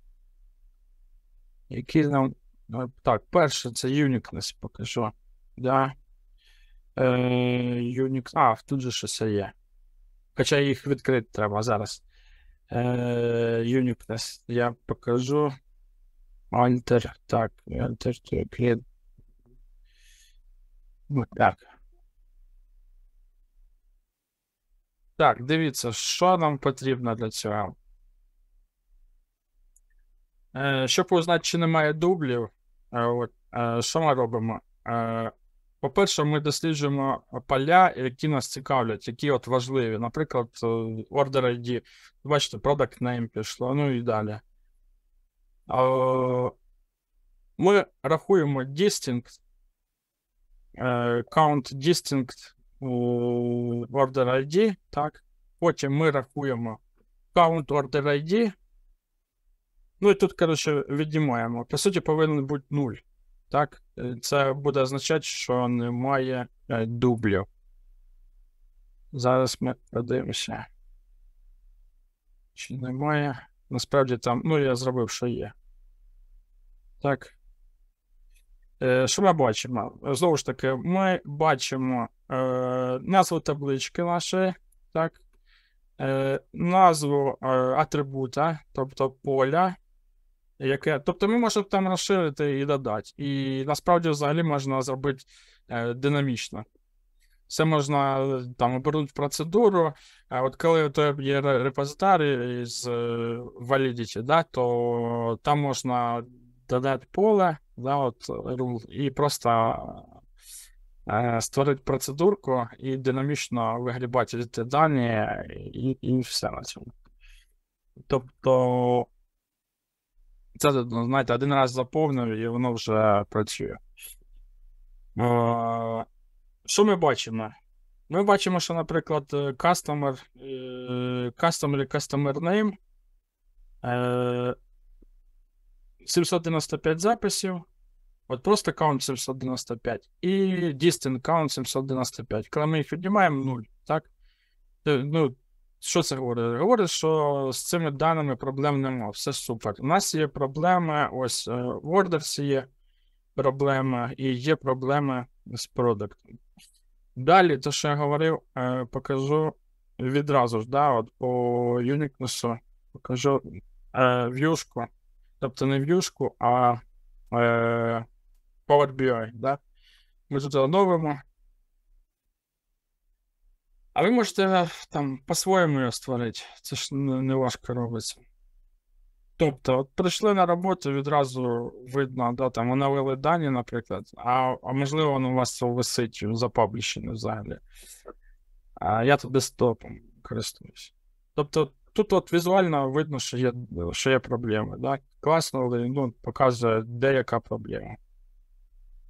[SPEAKER 2] Які нам. Ну, так, перше це uniqueness покажу. Да. Е, unique... А, тут же щось є. Хоча їх відкрити треба зараз. Е, uniqueness. Я покажу.
[SPEAKER 1] Alter. Так, alter to Так.
[SPEAKER 2] Так, дивіться, що нам потрібно для цього. Щоб э, узнати, чи немає дублів, от, що ми робимо? По-перше, ми досліджуємо поля, які нас цікавлять, які от важливі. Наприклад, order е, ID. Бачите, product name пішло, ну і далі. Ми рахуємо distinct, е, count distinct order ID. так? Потім ми рахуємо count order ID. Ну і тут, коротше, віднімаємо. По суті, повинен бути 0. Так? Е, це буде означати, що немає
[SPEAKER 1] е, дублю.
[SPEAKER 2] Зараз ми подивимося. Чи немає. Насправді там. Ну, я зробив, що є. Так. Е, що ми бачимо? Знову ж таки, ми бачимо е, назву таблички нашої, так, е, назву е, атрибута, тобто поля, яке. Тобто ми можемо там розширити і додати. І насправді взагалі можна зробити е, динамічно. Це можна е, там обернути процедуру. А от коли у тебе є репозиторій з е, validity, да, то там можна додати поле, да, от, і просто створити процедурку і динамічно вигрібати ці дані, і і все на цьому. Тобто це, ну, знаєте, один раз заповнив і воно вже працює. А, що ми бачимо? Ми бачимо, що, наприклад, customer, е, customer і customer name 795 е, записів. От просто count 795 і distant count 795. Коли ми їх віднімаємо нуль, так? Ну, що це говорить? Говорить, що з цими даними проблем нема, все супер. У нас є проблеми, ось е, в Orders є проблема, і є проблеми з продуктом. Далі, те, що я говорив, е, покажу відразу ж, да, от по Uniqueness покажу е, в'юшку, тобто не в'юшку, а е, Power BI. Да? Ми тут оновимо а ви можете э, там по-своєму його створити, це ж не важко робиться. Тобто, от прийшли на роботу, відразу видно, да, там ви дані, наприклад, а а можливо, воно у вас висить запаблішене взагалі. А я тут десктопом користуюсь. Тобто, тут от візуально видно, що є що є проблеми. Да? Класно, але ну, показує, де яка проблема.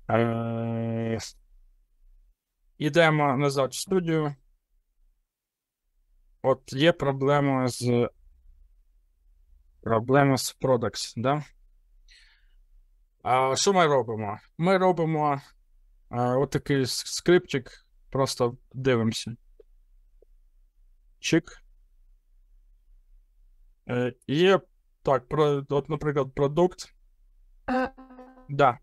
[SPEAKER 2] Э, Йдемо назад в студію. От є проблема з. Проблема з Products, да? А що ми робимо? Ми робимо а, отакий скриптик, просто дивимося. Чик. Е, Є. Так, про, от, наприклад, продукт. А, да.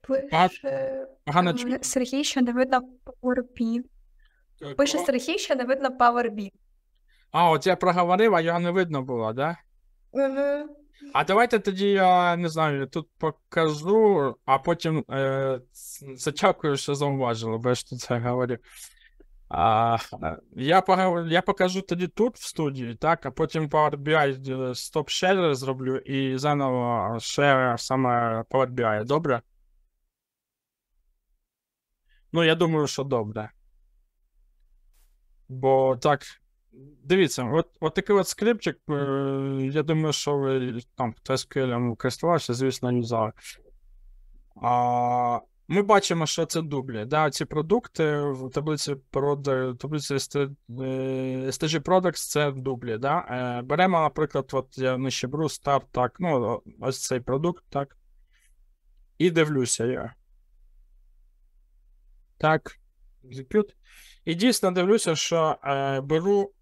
[SPEAKER 3] Пише... Ганочка. Сергій, що не видно PowerPoint. Е, Пише Сергій, що не видно PowerBI.
[SPEAKER 2] А, от я проговорив, а його не видно було, да? А давайте тоді я не знаю, тут покажу, а потім е, зачакую, що зауважили, бо я ж тут це говорив. А, Я я покажу тоді тут, в студії, так, а потім Power BI стоп шер зроблю і заново шер саме Power BI, добре? Ну, я думаю, що добре. Бо так, дивіться, от от такий от скрипчик, е, я думаю, що ви там хтось келем користувався, звісно, юзали. А, Ми бачимо, що це дублі. Да, Ці продукти в таблиці таблиці STG е, Products це дублі. Да? Е, беремо, наприклад, от я нижче беру старт, так, ну, ось цей продукт, так. І дивлюся я. Так, execute. І дійсно дивлюся, що е, беру.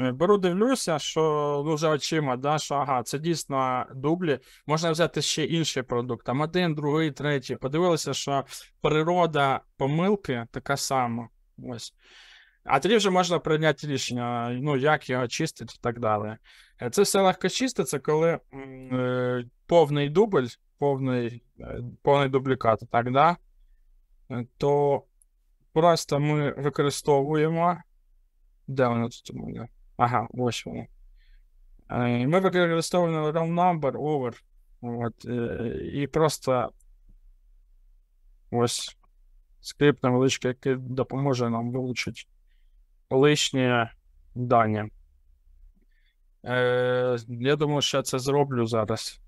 [SPEAKER 2] Е, беру, дивлюся, що за очима, да, що ага, це дійсно дублі. Можна взяти ще інший продукт. Там один, другий, третій. Подивилися, що природа помилки така сама. Ось. А тоді вже можна прийняти рішення, ну як його чистити і так далі. Е, це все легко чиститься, коли е, повний дубль, повний, е, повний дублікат, так, да? то Просто ми використовуємо. Де вона тут у мене? Ага, ось воно. Е, ми використовуємо round number over. От, е, І просто ось скрипт невеличкий, який допоможе нам вилучити лишні дані. Е, я думаю, що я це зроблю зараз.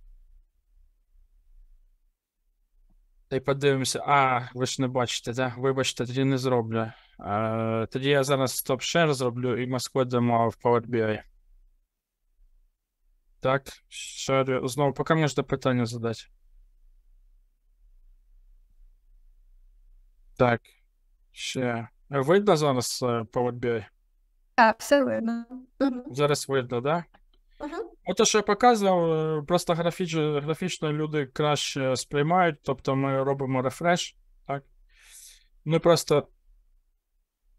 [SPEAKER 2] Та й подивимося, а, ви ж не бачите, да? Вибачте, тоді не зроблю. Е, Тоді я зараз стоп-шер зроблю і ми сходимо в Power BI. Так, шарю. Знову поки мені ж до питання задати. Так. Ще. Видно зараз е, Power BI?
[SPEAKER 3] Так, все видно.
[SPEAKER 2] Зараз видно, так? Да? Угу. Оте, що я показував, э, просто графіч, графічно люди краще сприймають, тобто ми робимо рефреш, так? Ми ну, просто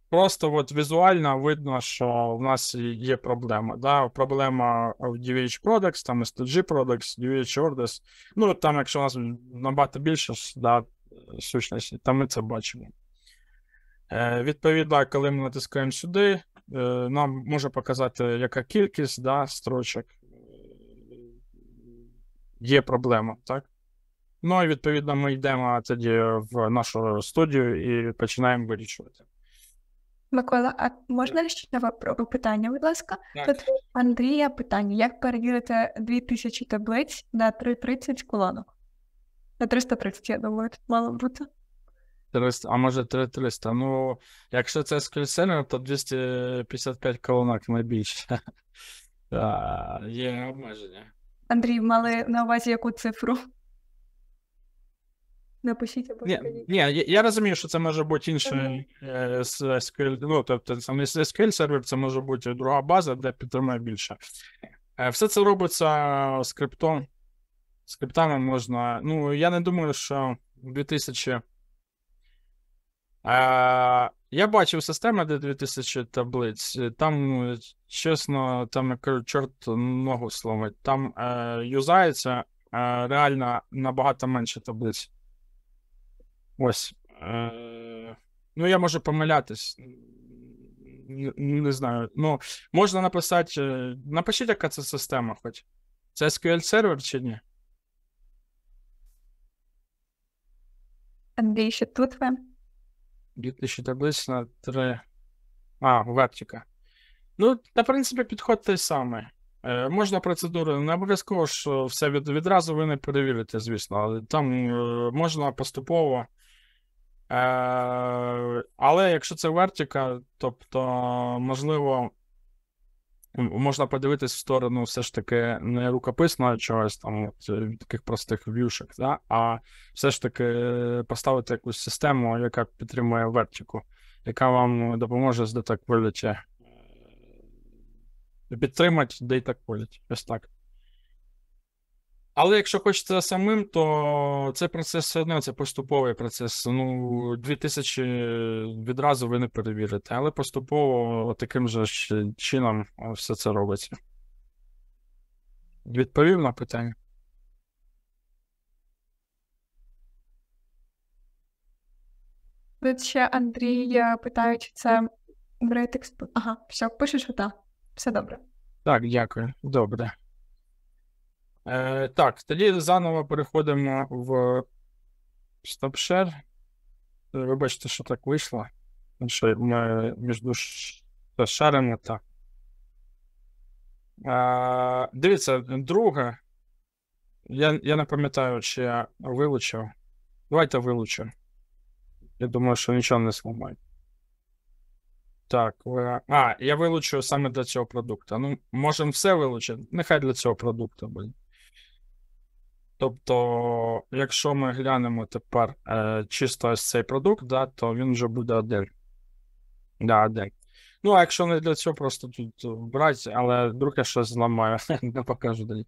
[SPEAKER 2] просто от візуально видно, що в нас є проблема. Да? Проблема в DVH Products, там STG Products, DVH Orders. Ну, там, якщо у нас набагато більше да, сущності, там ми це бачимо. Е, Відповідно, коли ми натискаємо сюди, е, нам може показати, яка кількість да, строчок є проблема, так? Ну і відповідно ми йдемо тоді в нашу студію і починаємо вирішувати.
[SPEAKER 3] Микола, а можна ще питання, будь ласка? Так. Тут Андрія питання: як перевірити 2000 таблиць на 330 колонок? На 330, я думаю, тут мало бути.
[SPEAKER 2] 300, а може 300. Ну, якщо це з кольцем, то 255 колонок найбільше. Є обмеження.
[SPEAKER 3] Андрій, мали на увазі яку цифру? Напишіть або
[SPEAKER 2] ні, ні, я розумію, що це може бути інший е, SQL, ну, тобто це не SQL сервер, це може бути друга база, де підтримує більше. Е, все це робиться скриптом. Скриптами можна. Ну, я не думаю, що в 2000. Я бачив систему де 2000 таблиць. Там, чесно, там чорт ногу сломить. Там е, юзається е, реально набагато менше таблиць. Ось. Е, Ну, я можу помилятись. Не, не знаю. Ну, можна написати. Е, напишіть, яка це система хоч. Це SQL сервер чи ні?
[SPEAKER 3] Андрій, ще тут ви?
[SPEAKER 2] 2010 на 3. А, Вертика. Ну, на принципі, підход той самий. Е, можна процедури, не обов'язково ж все від, відразу ви не перевірите, звісно, але там е, можна поступово. Е, але якщо це Вертика, тобто, можливо, можна подивитись в сторону все ж таки не рукописного чогось там от, е, таких простих в'юшок, да? а все ж таки е, поставити якусь систему, яка підтримує вертику, яка вам допоможе з Data підтримати Data Quality. Ось так. Але якщо хочеться самим, то це процес все одно це поступовий процес. Ну, 2000 відразу ви не перевірите, але поступово таким же чином все це робиться. Відповів на питання.
[SPEAKER 3] Тут ще Андрій питає, чи це рейтекс. Ага, все, пишеш, що так. Все добре.
[SPEAKER 2] Так, дякую. Добре. Е, Так, тоді заново переходимо в StopShare. Вибачте, що так вийшло. Що мене, між шарами так. Е, Дивіться, друге. Я я не пам'ятаю, чи я вилучив. Давайте вилучу. Я думаю, що нічого не сломає. Так, е, а, я вилучу саме для цього продукту. Ну, можемо все вилучити. Нехай для цього продукту буде. Тобто, якщо ми глянемо тепер е, чисто ось цей продукт, да, то він вже буде один. Да, один. Ну, а якщо не для цього, просто тут е, брати, але вдруг я щось зламаю, не покажу далі.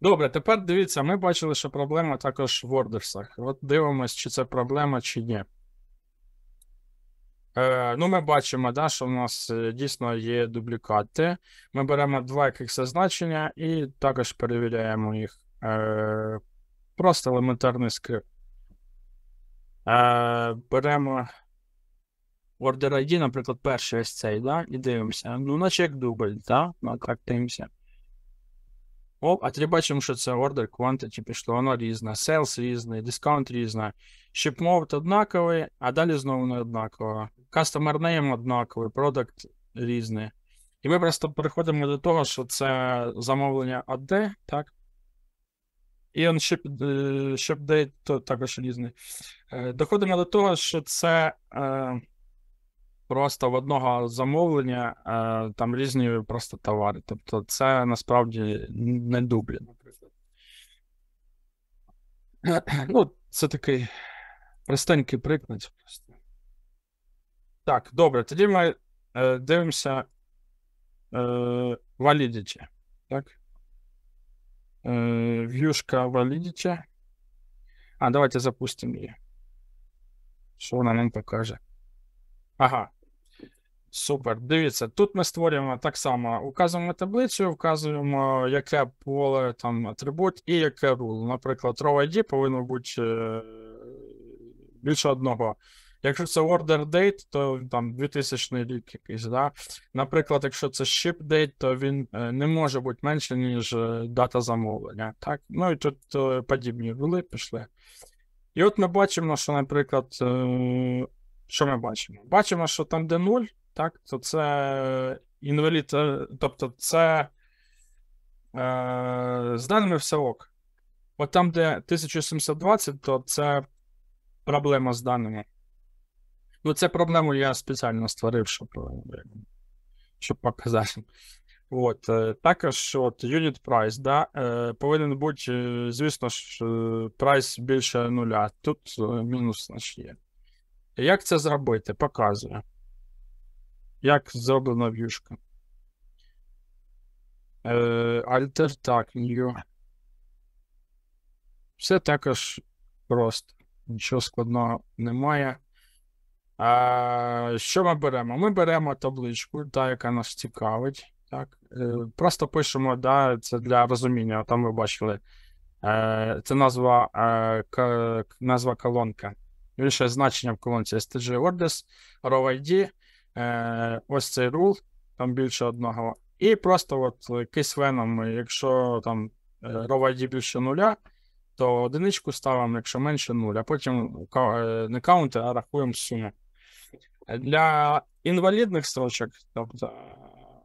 [SPEAKER 2] Добре, тепер дивіться, ми бачили, що проблема також в ордерсах. От дивимось, чи це проблема, чи ні. Е, Ну, ми бачимо, да, що в нас е, дійсно є дублікати. Ми беремо два якихось значення і також перевіряємо їх. Е, просто елементарний скрипт. Е, Беремо ордер ID, наприклад, перший ось цей, да? і дивимося. Ну, наче як дубль, да? ну, так дивимося. Оп, а тоді бачимо, що це ордер quantity пішло, воно різне, sales різний, discount різне. Ship mode однаковий, а далі знову не однаково. Customer name однаковий, product різний. І ми просто переходимо до того, що це замовлення AD, так? І он ще е, щепдейт також різний. Е, доходимо до того, що це е, просто в одного замовлення е, там різні просто товари. Тобто, це насправді не дублі, Ну, це такий простенький приклад. Так, добре, тоді ми е, дивимося е, validity, так? э, вьюшка Validity. А, давайте запустим ее. Що вона нам покаже? Ага. Супер. Дивіться, тут ми створюємо э, так само, указуємо таблицю, вказуємо, э, яке поле там атрибут і яке рул. Наприклад, row ID повинно бути э, більше одного. Якщо це order date, то там 2000 рік якийсь. да. Наприклад, якщо це ship date, то він е, не може бути менше, ніж е, дата замовлення. так. Ну і тут е, подібні рули пішли. І от ми бачимо, що, наприклад, що ми бачимо? Бачимо, що там, де 0, так, то це інвалід, тобто це е, з даними все ок. От там, де 1720, то це проблема з даними. Ну, це проблему я спеціально створив, щоб е, щоб показати. От, е, також от unit price, да, е, повинен бути, звісно ж, прайс більше нуля. Тут мінус наш є. Як це зробити? Показую. Як зроблена в'юшка. Alter так, new. Все також просто. Нічого складного немає. А, Що ми беремо? Ми беремо табличку, та, яка нас цікавить. Так? Е, просто пишемо, да, це для розуміння. Там ви бачили. Е, це назва е, назва колонка. Більше значення в колонці STG Orders, ROID, ось цей rule, там більше одного. І просто от веном. якщо там ROID більше нуля, то одиничку ставимо, якщо менше нуля, а потім не каунти, а рахуємо суму. Для інвалідних строчок, тобто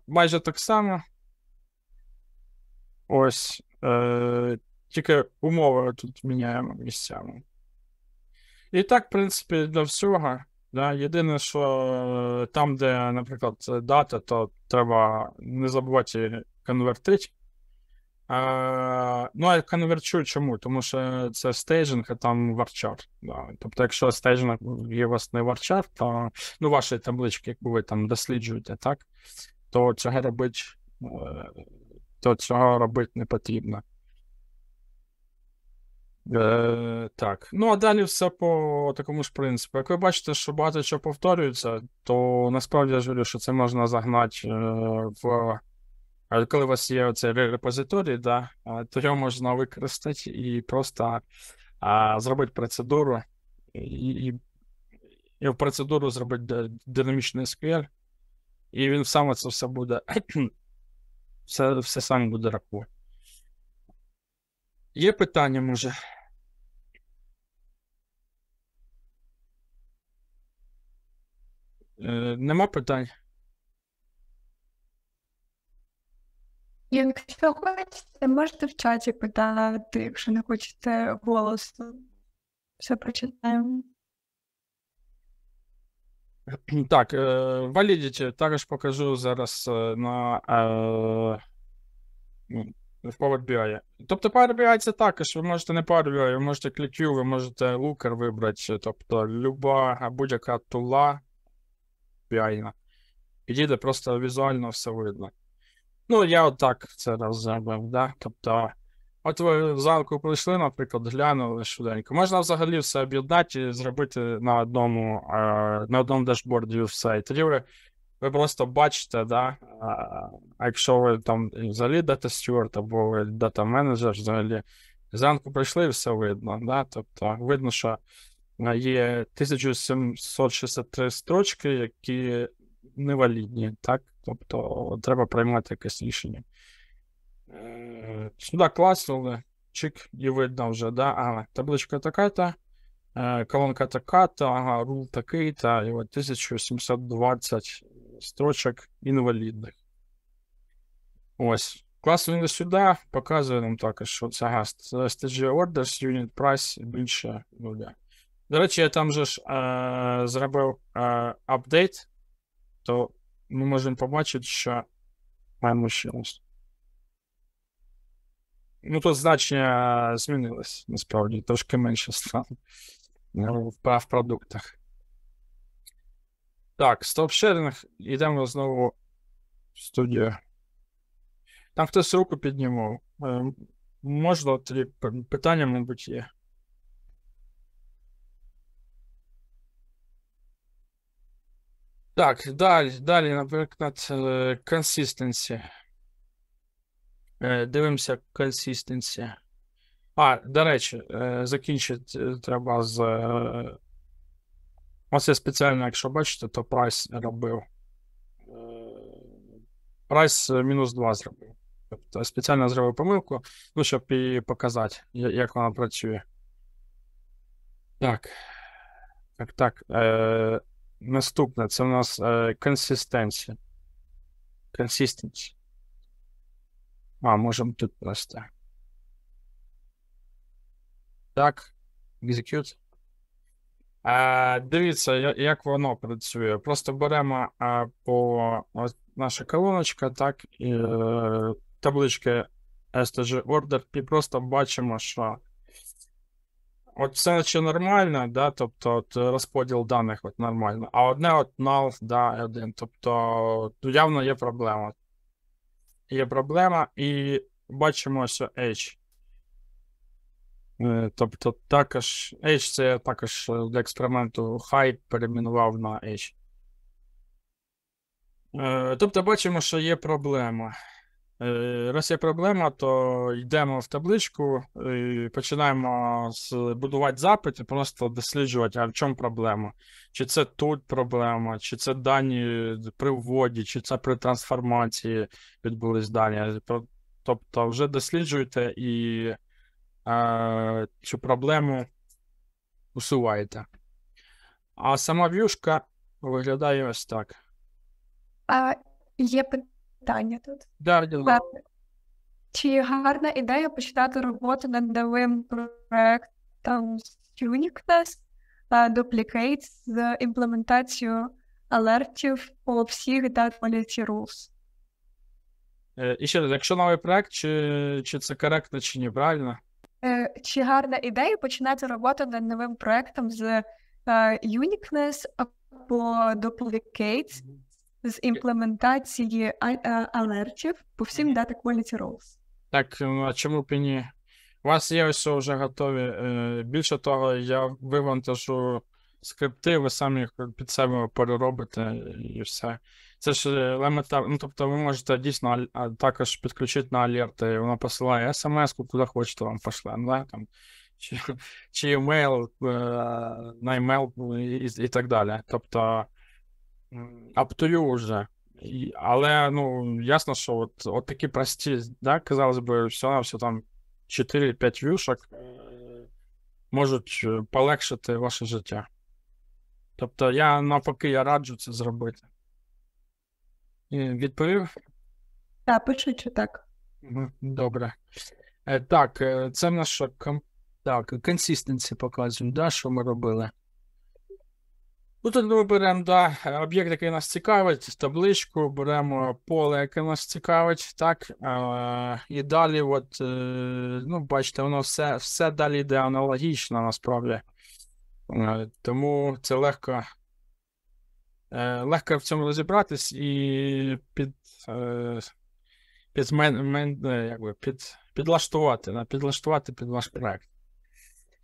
[SPEAKER 2] майже так само. Ось. Е, тільки умови тут міняємо місцями. І так, в принципі, для всього. Да? Єдине, що е, там, де, наприклад, дата, то треба не забувати конвертити. Е, Ну, а конверчу чому? Тому що це стейджинг, а там варчар. Да. Тобто, якщо стейджинг є у вас не варчар, то ну, ваші таблички, яку ви там досліджуєте, так? То цього робити, е, то цього робити не потрібно. Е, Так. Ну, а далі все по такому ж принципу. Як ви бачите, що багато чого повторюється, то насправді я ж говорю, що це можна загнати е, в. Але коли у вас є оцей репозиторій, да, то його можна використати і просто а, зробити процедуру, і і, і в процедуру зробити динамічний сквер, і він саме це все буде, все все сам буде рахувати. Є питання, може? Е, Нема питань.
[SPEAKER 3] Якщо хочете, можете в чаті питати, якщо не хочете голосу. Все прочитаємо.
[SPEAKER 2] Так, Validity е, також покажу зараз е, на е, ну, в Power BI. Тобто Power BI це також, ви можете не Power BI, ви можете ClickView, ви можете Looker вибрати. Тобто люба будь-яка тула BI. І просто візуально все видно. Ну, я отак це розробив, да? Тобто, от ви зранку прийшли, наприклад, глянули швиденько. Можна взагалі все об'єднати і зробити на одному е, на одному дашборді все. І тоді ви, ви просто бачите, да? Е, а якщо ви там взагалі дата стюарт або дата менеджер, взагалі зранку прийшли і все видно. да? Тобто видно, що е, є 1763 строчки, які невалідні, так? Тобто треба приймати якесь рішення. Е, сюди але чик, і видно вже, да? а табличка така-та, е, колонка така-та, ага, рул такий-та, і от 1720 строчок інвалідних. Ось. Клас він сюди, показує нам також, що це ага, Staging Orders, Unit Price більше нуля. До речі, я там же ж е, зробив е, апдейт то ми можемо побачити, що маємо ще раз. Ну, тут значення змінилось насправді, трошки менше стало в продуктах. Так, стоп стопшеринг, йдемо знову
[SPEAKER 4] в студію.
[SPEAKER 2] Там хтось руку піднімав. Е, Можна три питання, мабуть, є. Так, далі, далі, наприклад, консистенці. Е, дивимося консистенці. А, до речі, е, закінчити е, треба з. Ось я спеціально, якщо бачите, то прайс робив. Прайс мінус 2 зробив. Тобто спеціально зробив помилку, ну, щоб її показати, як вона працює. Так. Так, так. Е Наступне це в нас е, консистенція. Консистенція. А, можемо тут просто. Так, execute. А, е, Дивіться, як воно працює. Просто беремо а, е, по ось наша колоночка, так, і, е, таблички STG Order, і просто бачимо, що. От це ще нормально, да, тобто от розподіл даних от нормально, а одне от null, да, один. Тобто явно є проблема. Є проблема, і бачимо, що H. Е, тобто також H це також для експерименту high перейменував на H. Е, тобто бачимо, що є проблема. Е, раз є проблема, то йдемо в табличку, е, і починаємо будувати запит і просто досліджувати, а в чому проблема. Чи це тут проблема, чи це дані при вводі, чи це при трансформації відбулись дані. Тобто вже досліджуєте і е, цю проблему усуваєте. А сама в'юшка виглядає ось так.
[SPEAKER 3] А, Є питання питання тут. Да, е, Чи гарна ідея почитати роботу над новим проектом з Uniqueness та е, Duplicate з імплементацією алертів по всіх та policy rules?
[SPEAKER 2] Е, і ще раз, якщо новий проект, чи чи це коректно, чи ні, правильно?
[SPEAKER 3] Чи гарна ідея починати роботу над новим проектом з Uniqueness або Duplicate з імплементації е, алертів по всім data quality roles.
[SPEAKER 2] Так, а чому б і ні? У вас є ось вже готові. Е, більше того, я вивантажу скрипти, ви самі під себе переробите і все. Це ж е, елементарно, ну тобто ви можете дійсно також підключити на алерти, і вона посилає смс, ку куди хочете вам пошле, да? там, чи, чи емейл, на емейл ну, і, і так далі. Тобто up to вже. Але ну, ясно, що от от такі прості, да, казалось би, все все там 4-5 вюшок е, можуть е, полегшити ваше життя. Тобто, я навпаки, я раджу це зробити. І Відповів?
[SPEAKER 3] Так, пишучи, так.
[SPEAKER 2] Добре. Е, так, це наша Так, консистенція показує, да, що ми робили. Ну, Тут ми беремо да, об'єкт, який нас цікавить, табличку, беремо поле, яке нас цікавить, так. І далі, от, е, ну, бачите, воно все все далі йде аналогічно насправді. Е, тому це легко е, легко в цьому розібратись і під, під мен, мен, якби, під, підлаштувати, підлаштувати під ваш проект.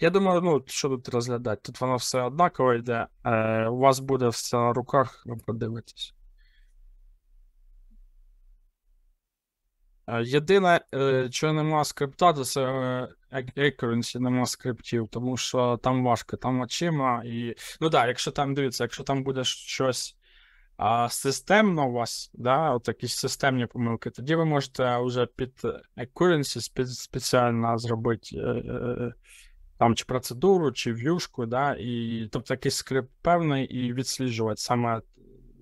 [SPEAKER 2] Я думаю, ну що тут розглядати? Тут воно все однаково йде, Е, у вас буде все на руках, ви подивитесь. Е, єдине, е, що нема скрипта, то це accuracy, е, нема скриптів, тому що там важко, там очима. І... Ну так, да, якщо там дивіться, якщо там буде щось а, системно у вас, да, от якісь системні помилки, тоді ви можете вже під accuracy спеціально зробити там чи процедуру, чи в'юшку, да, і тобто якийсь скрипт певний, і відсліджувати саме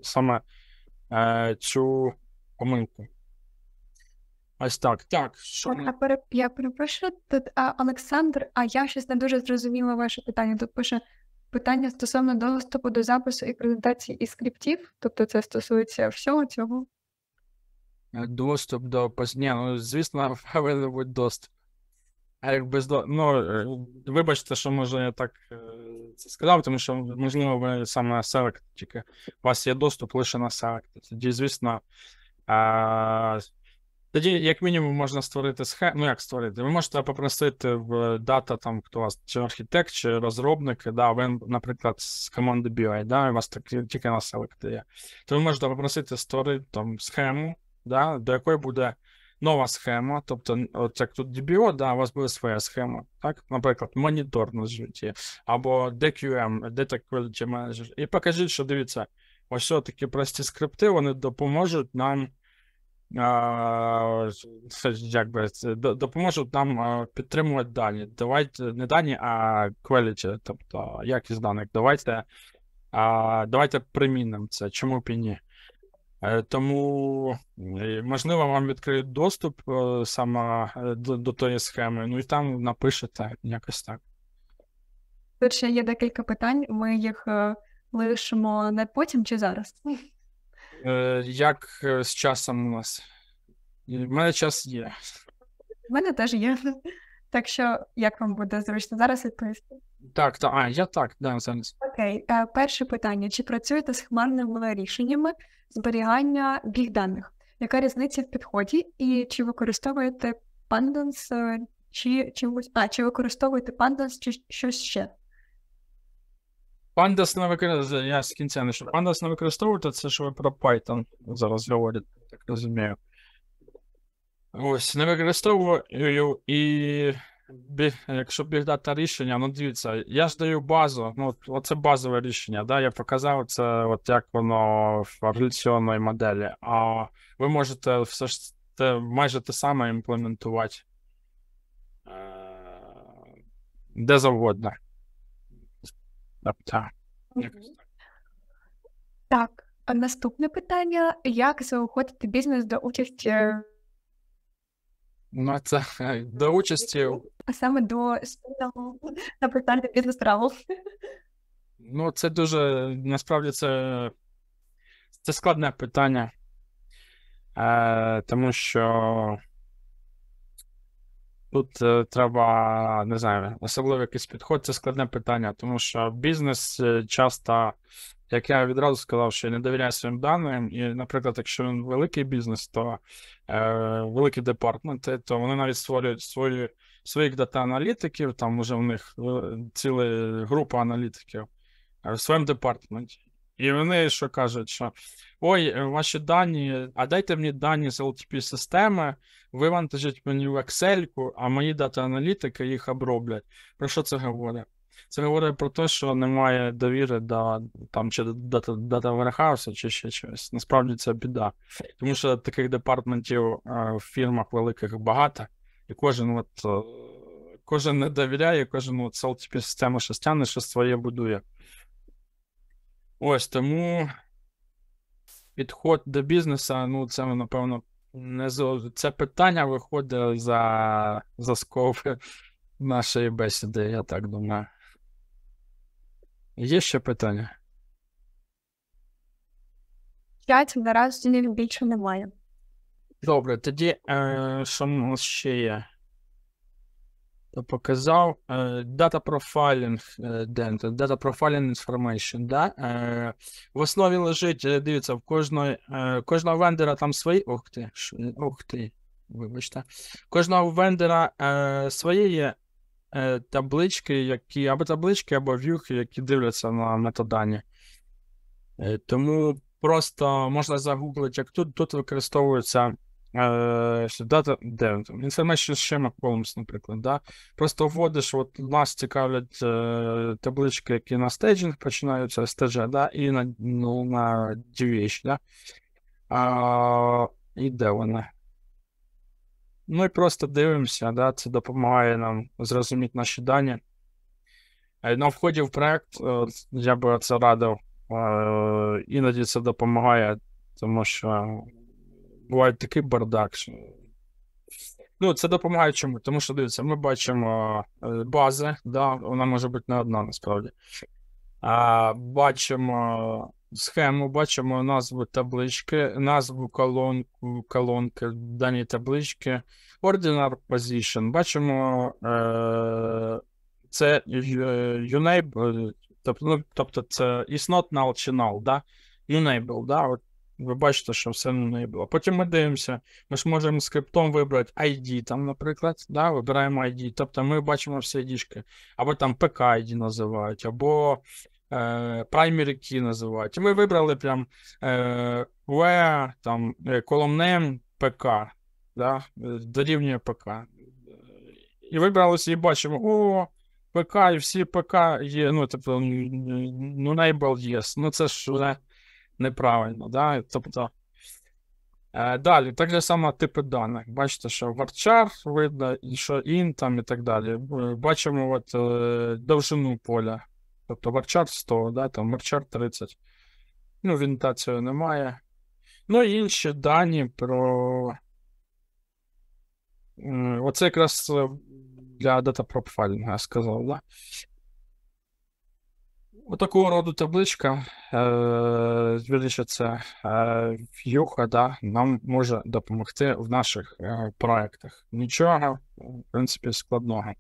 [SPEAKER 2] саме е, цю помилку. Ось так. Так, що ми...
[SPEAKER 3] переп... я перепрошую, тут а, Олександр, а я щось не дуже зрозуміла ваше питання. Тут пише питання стосовно доступу до запису і презентації і скриптів, тобто це стосується всього цього.
[SPEAKER 2] Е, доступ до Ні, ну звісно, повинен бути доступ. А як бездо... ну, е, вибачте, що може я так е, це сказав, тому що, можливо, ви саме на селект, тільки у вас є доступ лише на селект. Тоді, звісно, а... тоді, як мінімум, можна створити схему. Ну, як створити? Ви можете попросити в дата, там, хто у вас, чи архітект, чи розробник, да, ви, наприклад, з команди BI, да, у вас так, тільки на Select є. То ви можете попросити створити там схему, да, до якої буде нова схема. Тобто, от як тут DBO, да, у вас буде своя схема, так, наприклад, монітор на житті, або DQM, Data Quality Manager. І покажіть, що дивіться, ось такі прості скрипти вони допоможуть нам. Якби допоможуть нам підтримувати дані. Давайте не дані, а quality, тобто якість даних. Давайте а, давайте примінимо це. Чому б і ні? Е, тому е, можливо вам відкриють доступ е, саме до, до тої схеми, ну і там напишете якось так.
[SPEAKER 3] Тут ще є декілька питань. Ми їх лишимо не потім чи зараз?
[SPEAKER 2] Як з часом у нас? У мене час є.
[SPEAKER 3] У мене теж є. Так що як вам буде зручно зараз відповісти?
[SPEAKER 2] Так, так, а я так, да,
[SPEAKER 1] зараз.
[SPEAKER 3] Окей, е, перше питання: чи працюєте з хмарними рішеннями зберігання біг даних? Яка різниця в підході? І чи використовуєте панданс, е, чи чимось, а чи використовуєте панданс, чи щось ще?
[SPEAKER 2] Пандас не використовує, я з кінця не що. Pandas не використовуєте, це що ви про Python зараз говорите, так розумію. Ось, не використовую і біг, якщо бігдата рішення, ну дивіться, я ж даю базу, ну оце базове рішення. да, Я показав це, от як воно в реляційної моделі. А ви можете все ж те, майже те саме імплементувати е, де завгодно. Тобто, так.
[SPEAKER 3] Так, наступне питання: як заохотити бізнес до участі
[SPEAKER 2] Ну, це до участі.
[SPEAKER 3] Саме до спільного на порталі бізнес правил.
[SPEAKER 2] Ну, це дуже насправді це це складне питання, Е, тому що Тут е, треба, не знаю, особливо якийсь підход, це складне питання, тому що бізнес е, часто, як я відразу сказав, що не довіряє своїм даним. І, наприклад, якщо він великий бізнес, то е, великі департменти, то вони навіть створюють свої, своїх дата-аналітиків, там вже в них е, ціла група аналітиків е, в своєму департаменті. І вони що кажуть, що ой, ваші дані, а дайте мені дані з LTP системи вивантажать мені в Excel, а мої дата-аналітики їх оброблять. Про що це говорить? Це говорить про те, що немає довіри до там чи дата дата Warehouse, чи ще щось. Насправді це біда. Тому що таких департментів е, в фірмах великих багато, і кожен от, е, кожен не довіряє, кожен от LTP систему щось тягне, щось своє будує. Ось тому підход до бізнесу, ну це, напевно, не Це питання виходить за за сков нашої бесіди, я так думаю. Є ще питання?
[SPEAKER 3] П'ять наразі більше немає.
[SPEAKER 2] Добре, тоді е, що у нас ще є? показав дата е, Profiling е, Dental, Data Profiling Information. Е, в основі лежить, дивіться, в кожного, кожного вендора там свої. Ох ти, ох ти, вибачте. Кожного вендора свої є таблички, які або таблички, або вюхи, які дивляться на метадані. Тому просто можна загуглити, як тут тут використовується. Е, дата, де Information Schema Columns, наприклад. Да? Просто вводиш, от нас цікавлять е, таблички, які на стейджинг починаються стежа, да? і на ну, на DVH, да? А, і де вони? Ну і просто дивимося, да? це допомагає нам зрозуміти наші дані. Е, на вході в проєкт е, я би це радив, іноді це допомагає, тому що буває такий бардак. Ну, це допомагає чому? Тому що дивіться, ми бачимо е, бази, да, вона може бути не одна насправді. А, Бачимо схему, бачимо назву таблички, назву колонку, колонки дані таблички, ordinary position. Бачимо е, це UNAB, е, е, тобто, ну, тобто це it's not null чи null, да? Unable, да? От ви бачите, що все не було. Потім ми дивимося, ми ж можемо скриптом вибрати ID, там, наприклад, да, вибираємо ID. Тобто ми бачимо всі ID, або там PK ID називають, або е, primary key називають. І ми вибрали прям е, where, там, column е, name, PK, да, е, дорівнює ПК. І вибралося, і бачимо, о, ПК, і всі ПК є, ну, тобто, ну, enable yes. Ну, це ж. вже неправильно. Да? Тобто, е, Далі, так же само типи даних. Бачите, що варчар видно, що ін там і так далі. Бачимо от, е, довжину поля. Тобто варчар 100, да? там варчар 30. Ну, вінтацію немає. Ну і інші дані про. Оце якраз е, для дата профайлінга я сказав, да? Отакого роду табличка, вірніше, це в'юха, да, нам може допомогти в наших е, проєктах. Нічого, в принципі, складного.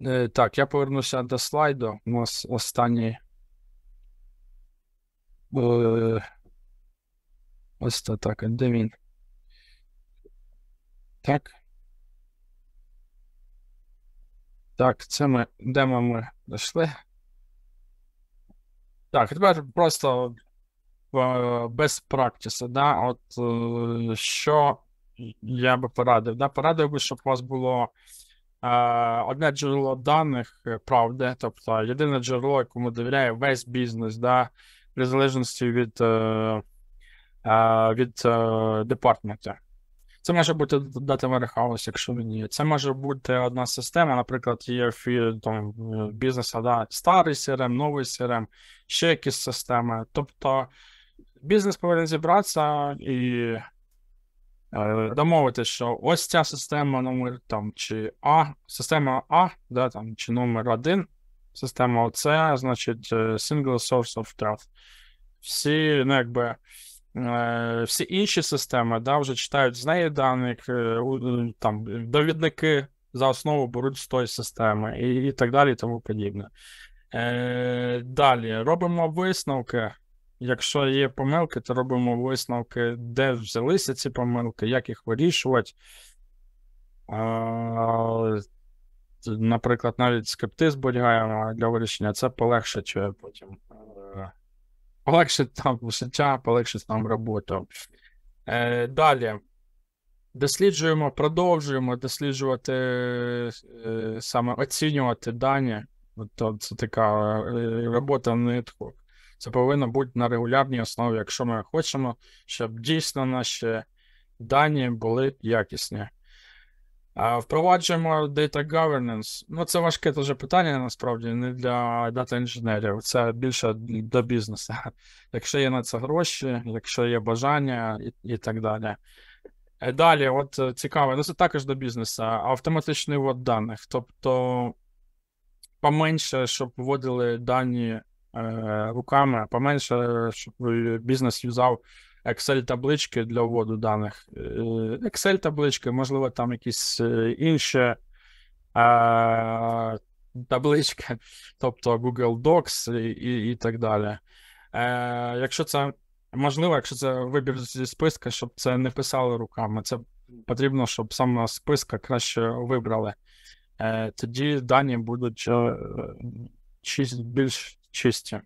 [SPEAKER 2] Е, так, я повернуся до слайду. У нас останній. Е, ось це так, де він? Так. Так, це ми, де ми дійшли. Так, тепер просто е, без практиси, да, от е, що я би порадив? Да? Порадив би, щоб у вас було е, одне джерело даних, е, правди, тобто єдине джерело, якому довіряє весь бізнес, да, в незалежності від е, від е, департамента. Це може бути дата warehouse, якщо він є. Це може бути одна система, наприклад, є там, е, бізнеса, да, старий CRM, новий CRM, ще якісь системи. Тобто бізнес повинен зібратися і е, домовити, що ось ця система номер там, чи А, система А, да, там, чи номер один, система ОЦ, значить, е, Single Source of Truth. Всі, ну якби. Е, всі інші системи да, вже читають з неї даних, е, е, там довідники за основу беруть з тої системи і і так далі і тому подібне. Е, Далі робимо висновки. Якщо є помилки, то робимо висновки, де взялися ці помилки, як їх вирішувати. Е, Наприклад, навіть скрипти зберігаємо для вирішення, це полегшить потім. Полегшить там життя, полегшить нам роботу. Е, Далі. Досліджуємо, продовжуємо досліджувати, е, саме оцінювати дані. От, Це така е, робота на нитку. Це повинно бути на регулярній основі, якщо ми хочемо, щоб дійсно наші дані були якісні. Впроваджуємо Data Governance. Ну, це важке теж питання, насправді, не для дата інженерів, це більше до бізнесу. Якщо є на це гроші, якщо є бажання і, і так далі. Е, далі, от е, цікаво, ну це також до бізнесу, автоматичний ввод даних. Тобто поменше, щоб вводили дані е, руками, поменше, щоб бізнес юзав Excel-таблички для вводу даних. Е, Excel-таблички, можливо, там якісь е, інші таблички, тобто Google Docs і і так далі. Е, якщо це можливо, якщо це вибір зі списка, щоб це не писали руками, це потрібно, щоб саме списка краще вибрали. Тоді дані будуть більш чисті.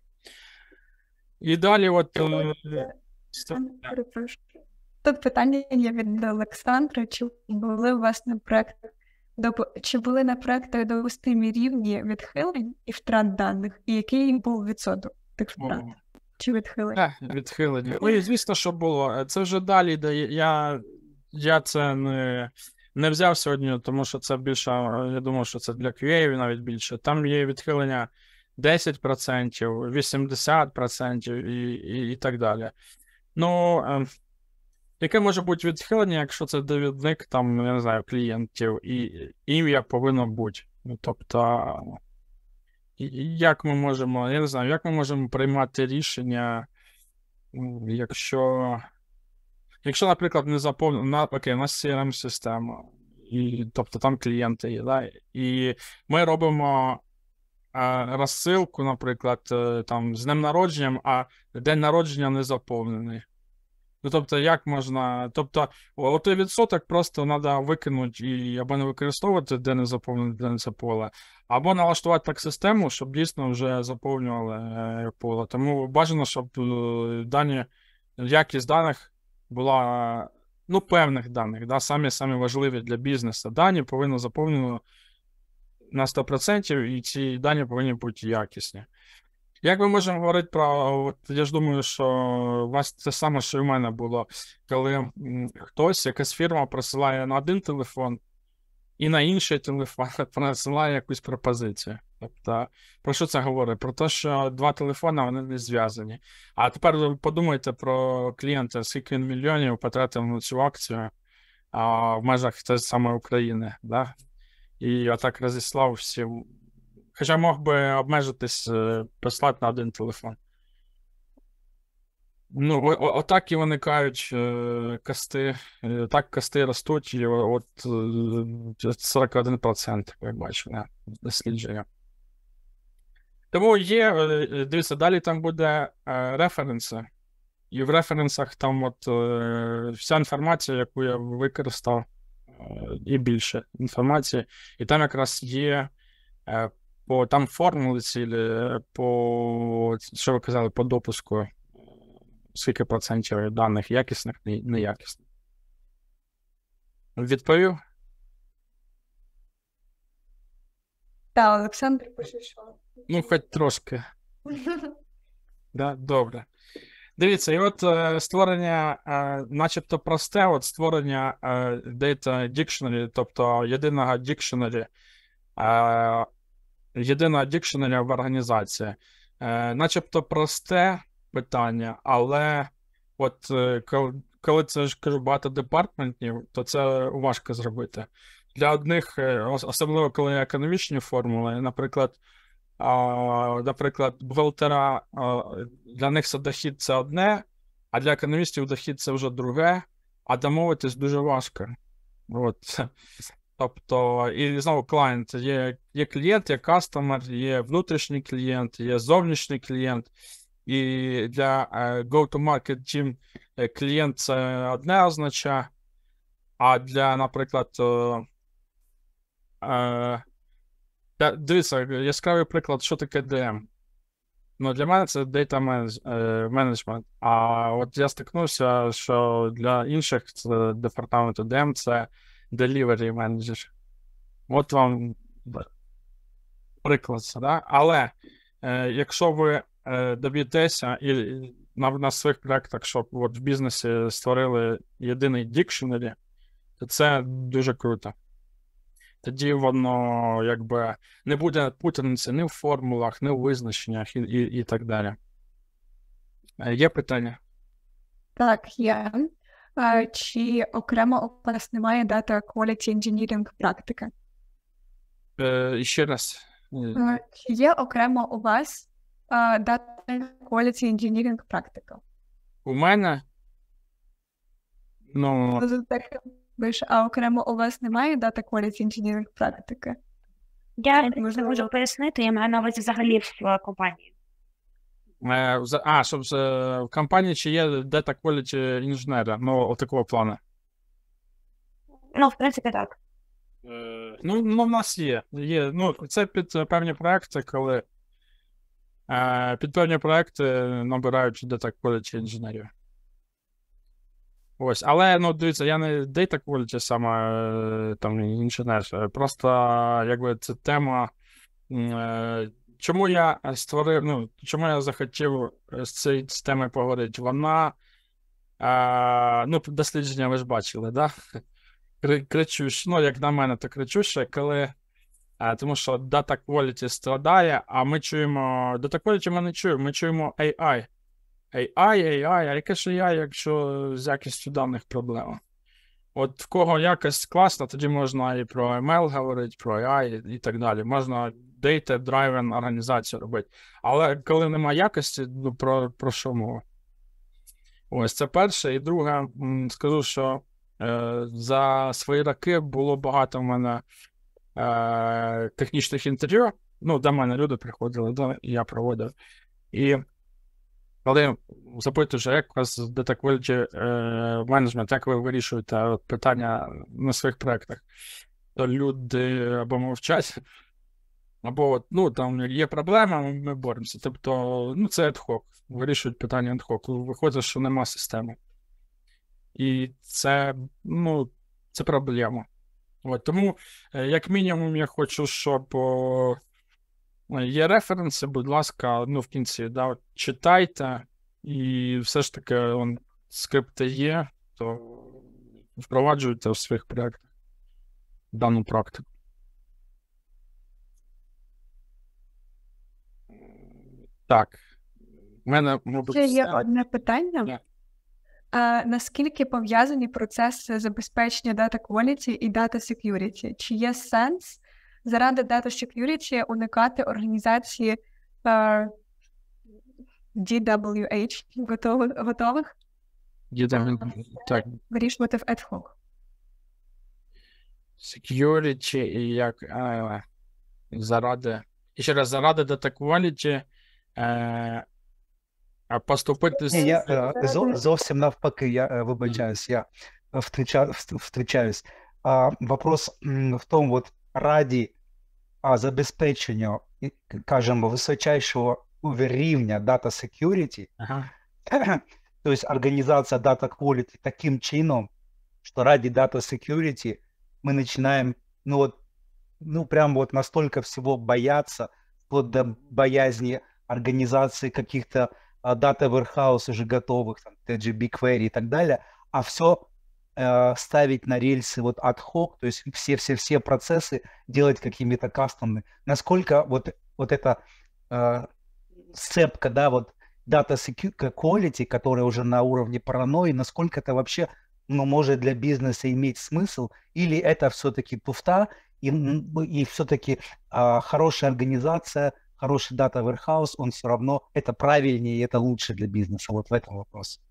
[SPEAKER 2] І далі, от.
[SPEAKER 3] Перепрошую. Тут питання є від Олександра. Чи були у вас на проектах чи були на проектах допустимі рівні відхилень і втрат даних, і який був відсоток тих втрат? Чи е, відхилення?
[SPEAKER 2] Так, відхилень. Ну, звісно, що було. Це вже далі, де я я це не не взяв сьогодні, тому що це більше, я думаю, що це для QA навіть більше. Там є відхилення 10%, 80% і, і, і так далі. Ну, е, яке може бути відхилення, якщо це довідник, там, я не знаю, клієнтів, і ім'я повинно бути. Ну, Тобто, як ми можемо, я не знаю, як ми можемо приймати рішення, якщо, якщо, наприклад, не заповнено, окей, у нас crm система і тобто там клієнти є, да? і ми робимо розсилку, наприклад, е, там з днем народженням, а день народження не заповнений. Ну, тобто, як можна. Тобто, отой відсоток просто треба викинути і або не використовувати, де не заповнене, де не це поле, або налаштувати так систему, щоб дійсно вже заповнювали е, поле. Тому бажано, щоб е, дані, якість даних була ну, певних даних, да, самі самі важливі для бізнесу. Дані повинні заповнено на 100%, і ці дані повинні бути якісні. Як ми можемо говорити про. От я ж думаю, що у вас це саме, що і в мене було, коли хтось, якась фірма присилає на один телефон і на інший телефон присилає якусь пропозицію. Тобто, про що це говорить? Про те, що два телефони вони не зв'язані. А тепер подумайте про клієнта, скільки він мільйонів потратив на цю акцію а, в межах тієї самої України. так? І я так розіслав всім. Хоча мог би обмежитись, е, послати на один телефон. Ну, отак і виникають е, кости, е, так кости ростуть, і от 41%, як бачення, дослідження. Тому є, дивіться, далі там буде референси. І в референсах там от вся інформація, яку я використав і е, більше інформації. І там якраз є е, по там формули цілі, е, по що ви казали, по допуску, скільки процентів даних якісних і неякісних. Відповів?
[SPEAKER 3] Та, Олександр пише, що.
[SPEAKER 2] Ну, хоч трошки. Да, Добре. Дивіться, і от е, створення, е, начебто просте, от створення е, Data Dictionary, тобто єдиного Dictionary, е, єдиного Dictionary в організації, е, начебто просте питання, але от е, коли це ж кажу багато департментів, то це важко зробити. Для одних, е, особливо коли економічні формули, наприклад наприклад, бухгалтера для них це дохід це одне, а для економістів дохід це вже друге, а домовитись дуже важко. От. Тобто, і знову клієнт, є є клієнт, є кастомер, є внутрішній клієнт, є зовнішній клієнт, і для go-to-market team клієнт це одне означає, а для, наприклад, я, дивіться, яскравий приклад, що таке DM. Ну, Для мене це data е, management. А от я стикнувся, що для інших це департаменту DM це delivery manager. От вам приклад. Да? Але е, якщо ви е, доб'єтеся і на, на своїх проєктах, щоб от в бізнесі створили єдиний дікшенері, то це дуже круто тоді воно якби не буде путаниці ні в формулах, ні в визначеннях і, і, і так далі. Е, є питання?
[SPEAKER 3] Так, є. Чи окремо у вас немає дата quality engineering практики?
[SPEAKER 2] Е, ще раз. Е,
[SPEAKER 3] чи є окремо у вас дата quality engineering практика?
[SPEAKER 2] У мене? Ну
[SPEAKER 3] робиш, а окремо у вас немає дата quality engineering практики? Я Можна можу пояснити, я маю на увазі взагалі в е, компанії.
[SPEAKER 2] Е, а, щоб е, в компанії чи є Data Quality інженера, ну, такого плану.
[SPEAKER 3] Ну, в принципі, так.
[SPEAKER 2] Ну, ну в нас є. є. Ну, Це під певні проекти, коли під певні проекти набирають дата Quality інженерів. Ось, але ну дивіться, я не Data Quality саме е, там інженер. Е, просто якби це тема. Е, чому я створив, ну, чому я захотів з цією темою поговорити? Вона. А, ну, дослідження ви ж бачили, да? Кричуще, ну, як на мене, то кричуще, коли. А, Тому що Data Quality страдає, а ми чуємо. Data Quality ми не чуємо, ми чуємо AI. AI, AI, а яке ж AI, якщо з якістю даних проблема? От в кого якість класна, тоді можна і про ML ем говорити, про AI і так далі. Можна data-driven організацію робити. Але коли немає якості, ну про, про що мова? Ось це перше. І друге, скажу, що е, за свої роки було багато в мене е, технічних інтерв'ю. Ну, до мене люди приходили, да, я проводив. І але запитує, що як у вас в DataQuality е, менеджмент, як ви вирішуєте питання на своїх проєктах? То люди або мовчать, або от, ну, там є проблема, ми боремося. Тобто, ну, це адхок. Вирішують питання адхок. Виходить, що нема системи. І це, ну, це проблема. От, Тому, е, як мінімум, я хочу, щоб. Є референси, будь ласка, ну в кінці да, читайте, і все ж таки он, скрипти є, то впроваджуйте в своїх проєктах дану практику.
[SPEAKER 4] Так. У мене мабуть, Ще є одне
[SPEAKER 3] питання. Yeah. А, Наскільки пов'язані процеси забезпечення Data Quality і Data Security? Чи є сенс? заради дата security уникати організації uh, е, DWH готових, готових так. вирішувати в ad hoc.
[SPEAKER 2] Security як а, е, заради. ще раз заради дата. quality
[SPEAKER 5] е, поступити з. Ні, я е, зов, зовсім навпаки, я вибачаюсь, я втричаюсь. А вопрос в том, вот ради а, забезпечення, кажемо, височайшого рівня Data Security, ага. то есть организация Data Quality таким чином, что ради Data Security мы начинаем, ну вот, ну прям вот настолько всего бояться, вплоть до боязни организации каких-то дата uh, warehouse уже готовых, там, TG Query и так далее, а все Э, ставить на рельсы вот отхок, то есть все-все-все процессы делать какими-то кастомными. Насколько вот, вот эта э, сцепка, да, вот data quality, которая уже на уровне паранойи, насколько это вообще ну, может для бизнеса иметь смысл, или это все-таки туфта, и, ну, и все-таки а, хорошая организация, хороший дата warehouse, он все равно это правильнее и это лучше для бизнеса. Вот в этом вопрос.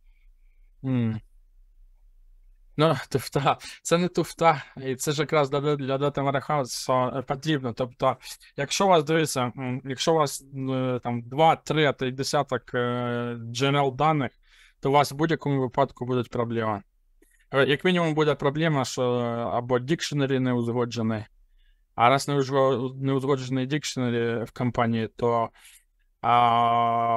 [SPEAKER 5] Mm.
[SPEAKER 2] Ну, туфта, це не туфта, і це ж якраз для для Data Warehouse потрібно. Тобто, якщо у вас дивиться, якщо у вас е, там 2, 3 а десяток е, джерел даних, то у вас в будь-якому випадку будуть проблема. Е, як мінімум буде проблема, що або дікшенері не узгоджені, а раз не узгоджений дікшенері в компанії, то а,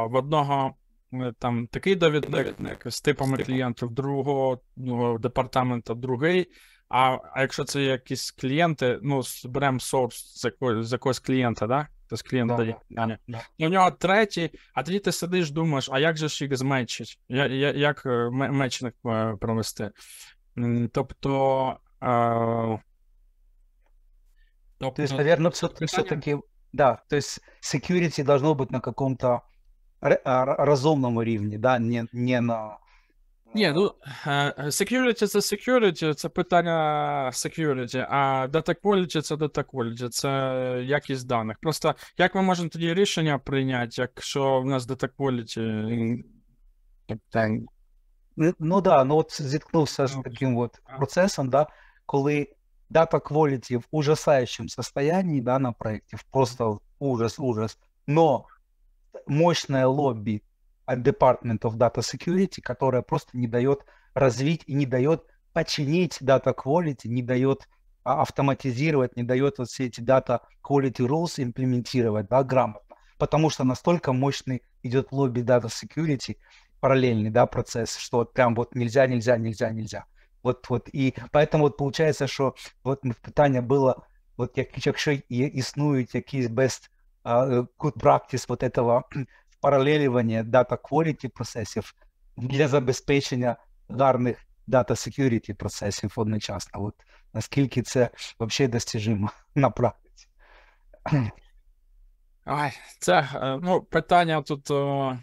[SPEAKER 2] в одного Е, там такий довідник з типами клієнтів, другого ну, департамента другий. А а якщо це якісь клієнти, ну, беремо сорс з якогось, клієнта, да? То з клієнта да, да, да. І у нього третій, а тоді ти сидиш, думаєш, а як же ж їх зменшить? Як е, мечник е,
[SPEAKER 5] провести? Тобто. Е... тобто... наверное, все-таки, все да, то есть security должно быть на каком-то Разумному рівні, да? не, не на.
[SPEAKER 2] Ні, ну е, е, security це security, це питання security, а data quality це data quality, це якість даних. Просто як ми можемо тоді рішення прийняти, якщо
[SPEAKER 5] в нас data quality... Тобто, ну, ну да, ну от зіткнувся з таким от процесом, да, коли data quality в ужасаючому состоянні да, на проєкті, просто ужас, ужас. Но мощное лобби от Department of Data Security, которое просто не дает развить и не дает починить Data Quality, не дает а, автоматизировать, не дает вот все эти Data Quality Rules имплементировать да, грамотно, потому что настолько мощный идет лобби Data Security, параллельный да, процесс, что вот прям вот нельзя, нельзя, нельзя, нельзя. Вот, вот, и поэтому вот получается, что вот питання было, вот як, якщо є, існують якісь best Э, good practice вот этого паралеливания data quality процесів для забезпечення гарних data security процесів одночасно. От наскільки це взагалі достижимо на практиці?
[SPEAKER 2] Ой, це ну, питання тут. Е,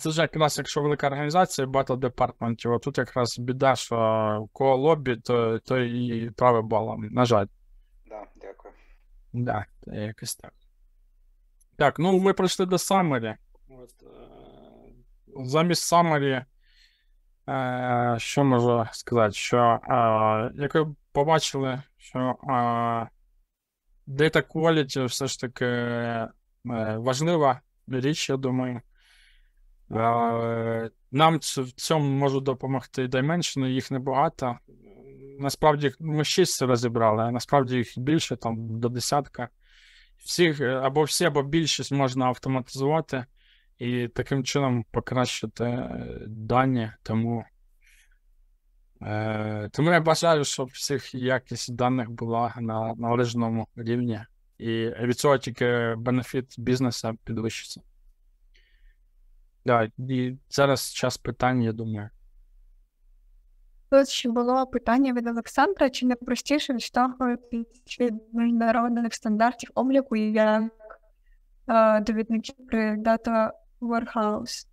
[SPEAKER 2] це ж якраз, якщо велика організація, багато департаментів, а тут якраз біда, що кого лобі, то, то і праве балом. На жаль. Так, да, дякую. Так, да, якось так. Так, ну ми пройшли до Самарі. Э, Замість Самарі, е, э, що можу сказати, що е, як ви побачили, що е, Data Quality все ж таки е, э, важлива річ, я думаю. Е, нам в цьому можуть допомогти Dimension, їх небагато. Насправді ну, ми шість розібрали, а насправді їх більше, там до десятка всіх е, або всі, або більшість можна автоматизувати і таким чином покращити е, дані. Тому е, тому я бажаю, щоб всіх якість даних була на належному рівні, і від цього тільки бенефіт бізнесу підвищиться. Да, і зараз час питань, я думаю.
[SPEAKER 3] Тут ще було питання від Олександра: чи не простіше відштовхувати від міжнародних стандартів обліку як е, довідників при Data Warehouse?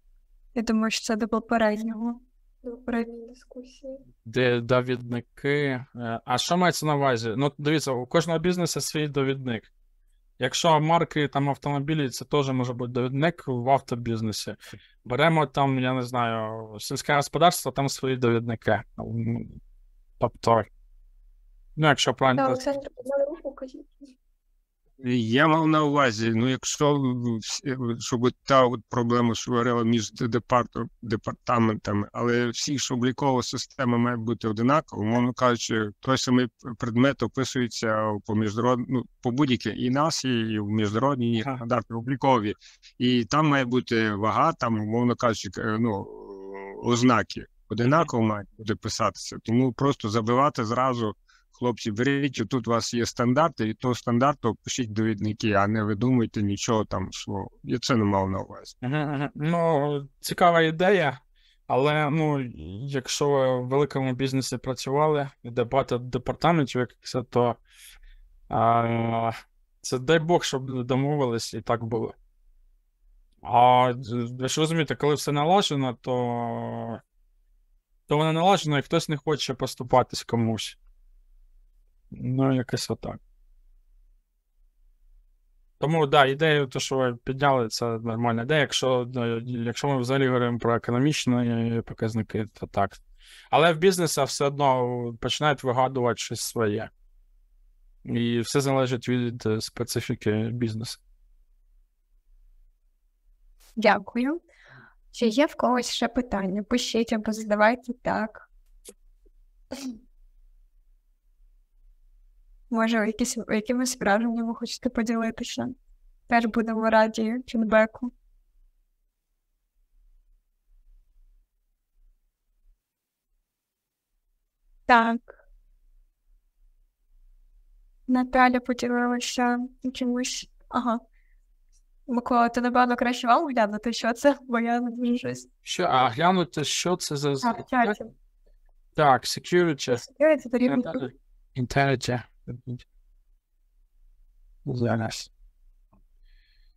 [SPEAKER 3] Я думаю, що це до попереднього до попередньої дискусії.
[SPEAKER 2] Де довідники? Е, а що мається на увазі? Ну, дивіться, у кожного бізнесу свій довідник. Якщо марки там автомобілі, це теж може бути довідник в автобізнесі. Беремо там, я не знаю, сільське господарство, там свої довідники.
[SPEAKER 1] Тобто, ну якщо правильно. Я мав на увазі, ну якщо щоб та от проблема швирила між департаментами, але всі ж облікова система має бути одинакова, мовно кажучи, той самий предмет описується по міжнародну ну, по будь-яке і нас, і в міжнародній стандарти облікові, і там має бути вага, там, умовно кажучи, е, ну ознаки одинаково мають бути писатися, тому просто забивати зразу хлопці, беріть, тут у вас є стандарти, і то стандарту пишіть довідники, а не видумуйте нічого там, що я це не мав на увазі.
[SPEAKER 2] Ну, цікава ідея, але ну, якщо ви в великому бізнесі працювали, і дебати департаментів, як це, то а, це дай Бог, щоб домовились і так було. А ви ж розумієте, коли все налажено, то, то воно налажено, і хтось не хоче поступатись комусь. Ну, якось отак. Тому да, ідею, то, що ви підняли, це нормальна ідея. Якщо е, якщо ми взагалі говоримо про економічні показники, то так. Але в бізнесі все одно починають вигадувати щось своє. І все залежить від е, специфіки бізнесу.
[SPEAKER 3] Дякую. Чи є в когось ще питання? Пишіть або задавайте так. Може, якісь, якимось якимись ви хочете поділитися? Теж будемо раді фідбеку. Так. Наталя поділилася чимось. Ага. Микола, ти напевно краще вам глянути, що це, бо я не дуже
[SPEAKER 2] Що, а глянути, що це за. А, так, security. Security, це рівень. Integrity. Yes.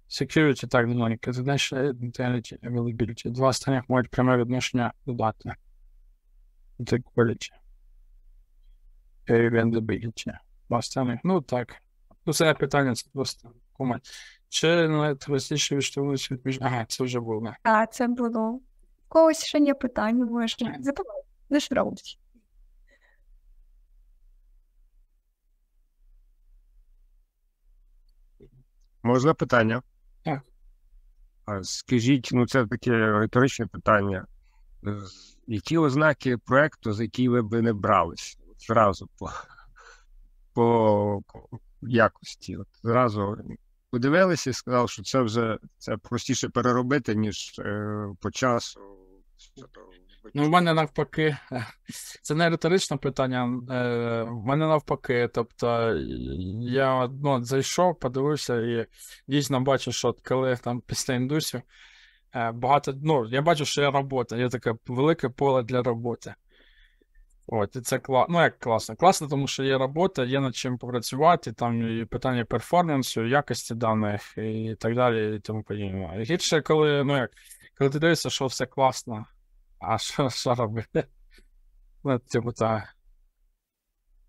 [SPEAKER 2] Security так званик, Credential Identity Availability. Два останніх мають пряме відношення до дати. Availability. Два останніх. Ну так. Ну це питання, це просто кума. Чи найтрастіше відштовхнулися від між... Ага, це вже
[SPEAKER 1] було.
[SPEAKER 3] А, це було. В когось ще є питання, може. Запитайте. Не шрамуйтесь.
[SPEAKER 1] Можна питання? Так. Скажіть, ну це таке риторичне питання. Е, які ознаки проекту, за які ви б не брались? Зразу по по якості. От Зразу подивилися і сказав, що це вже це простіше переробити, ніж е, по часу.
[SPEAKER 2] Ну, в мене навпаки, це не риторичне питання. Е, в мене навпаки. Тобто я ну, зайшов, подивився і дійсно бачу, що коли там після індусів е, багато. Ну, я бачу, що є робота, є таке велике поле для роботи. От, і це класно, ну, як класно. Класно, тому що є робота, є над чим попрацювати, там і питання перформансу, якості даних і так далі, і тому подібне. Гірше, коли ну як, коли ти дивишся, що все класно, а що що робити? Ну, типу, так.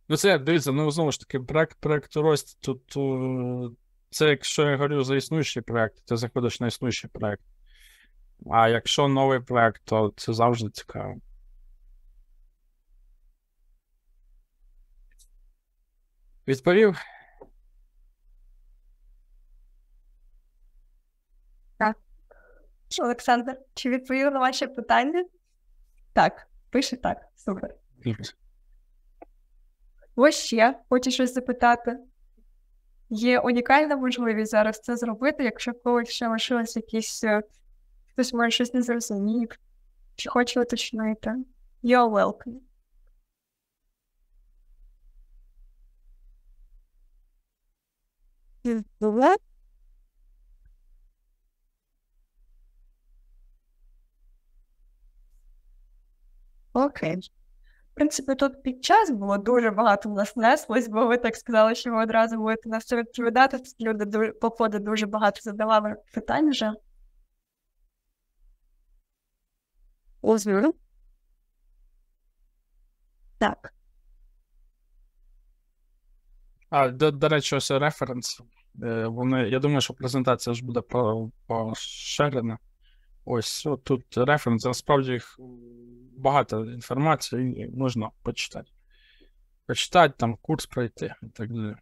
[SPEAKER 2] Ну, це дивіться, ну знову ж таки, проект проекту рост, тут е, це якщо я говорю за існуючий проект, ти заходиш на існуючий проект. А якщо новий проект, то це завжди цікаво. Відповів?
[SPEAKER 5] Так.
[SPEAKER 3] Олександр, чи відповів на ваші питання? Так, пише так. Супер. Ось ще хочу щось запитати. Є унікальна можливість зараз це зробити, якщо в когось ще лишилось якісь, е, хтось може щось не зрозумів, чи хоче уточнити. You're welcome. Добре. Окей. В принципі, тут під час було дуже багато у нас неслось, бо ви так сказали, що ви одразу будете на все відповідати. Тут люди по ходу дуже багато задавали питань вже. Угу. Так.
[SPEAKER 2] А, до, до речі, ось референс. Е, вони, я думаю, що презентація ж буде поширена. Ось, от тут референс. Насправді їх багато інформації, можна почитати. Почитати, там курс пройти і так далі.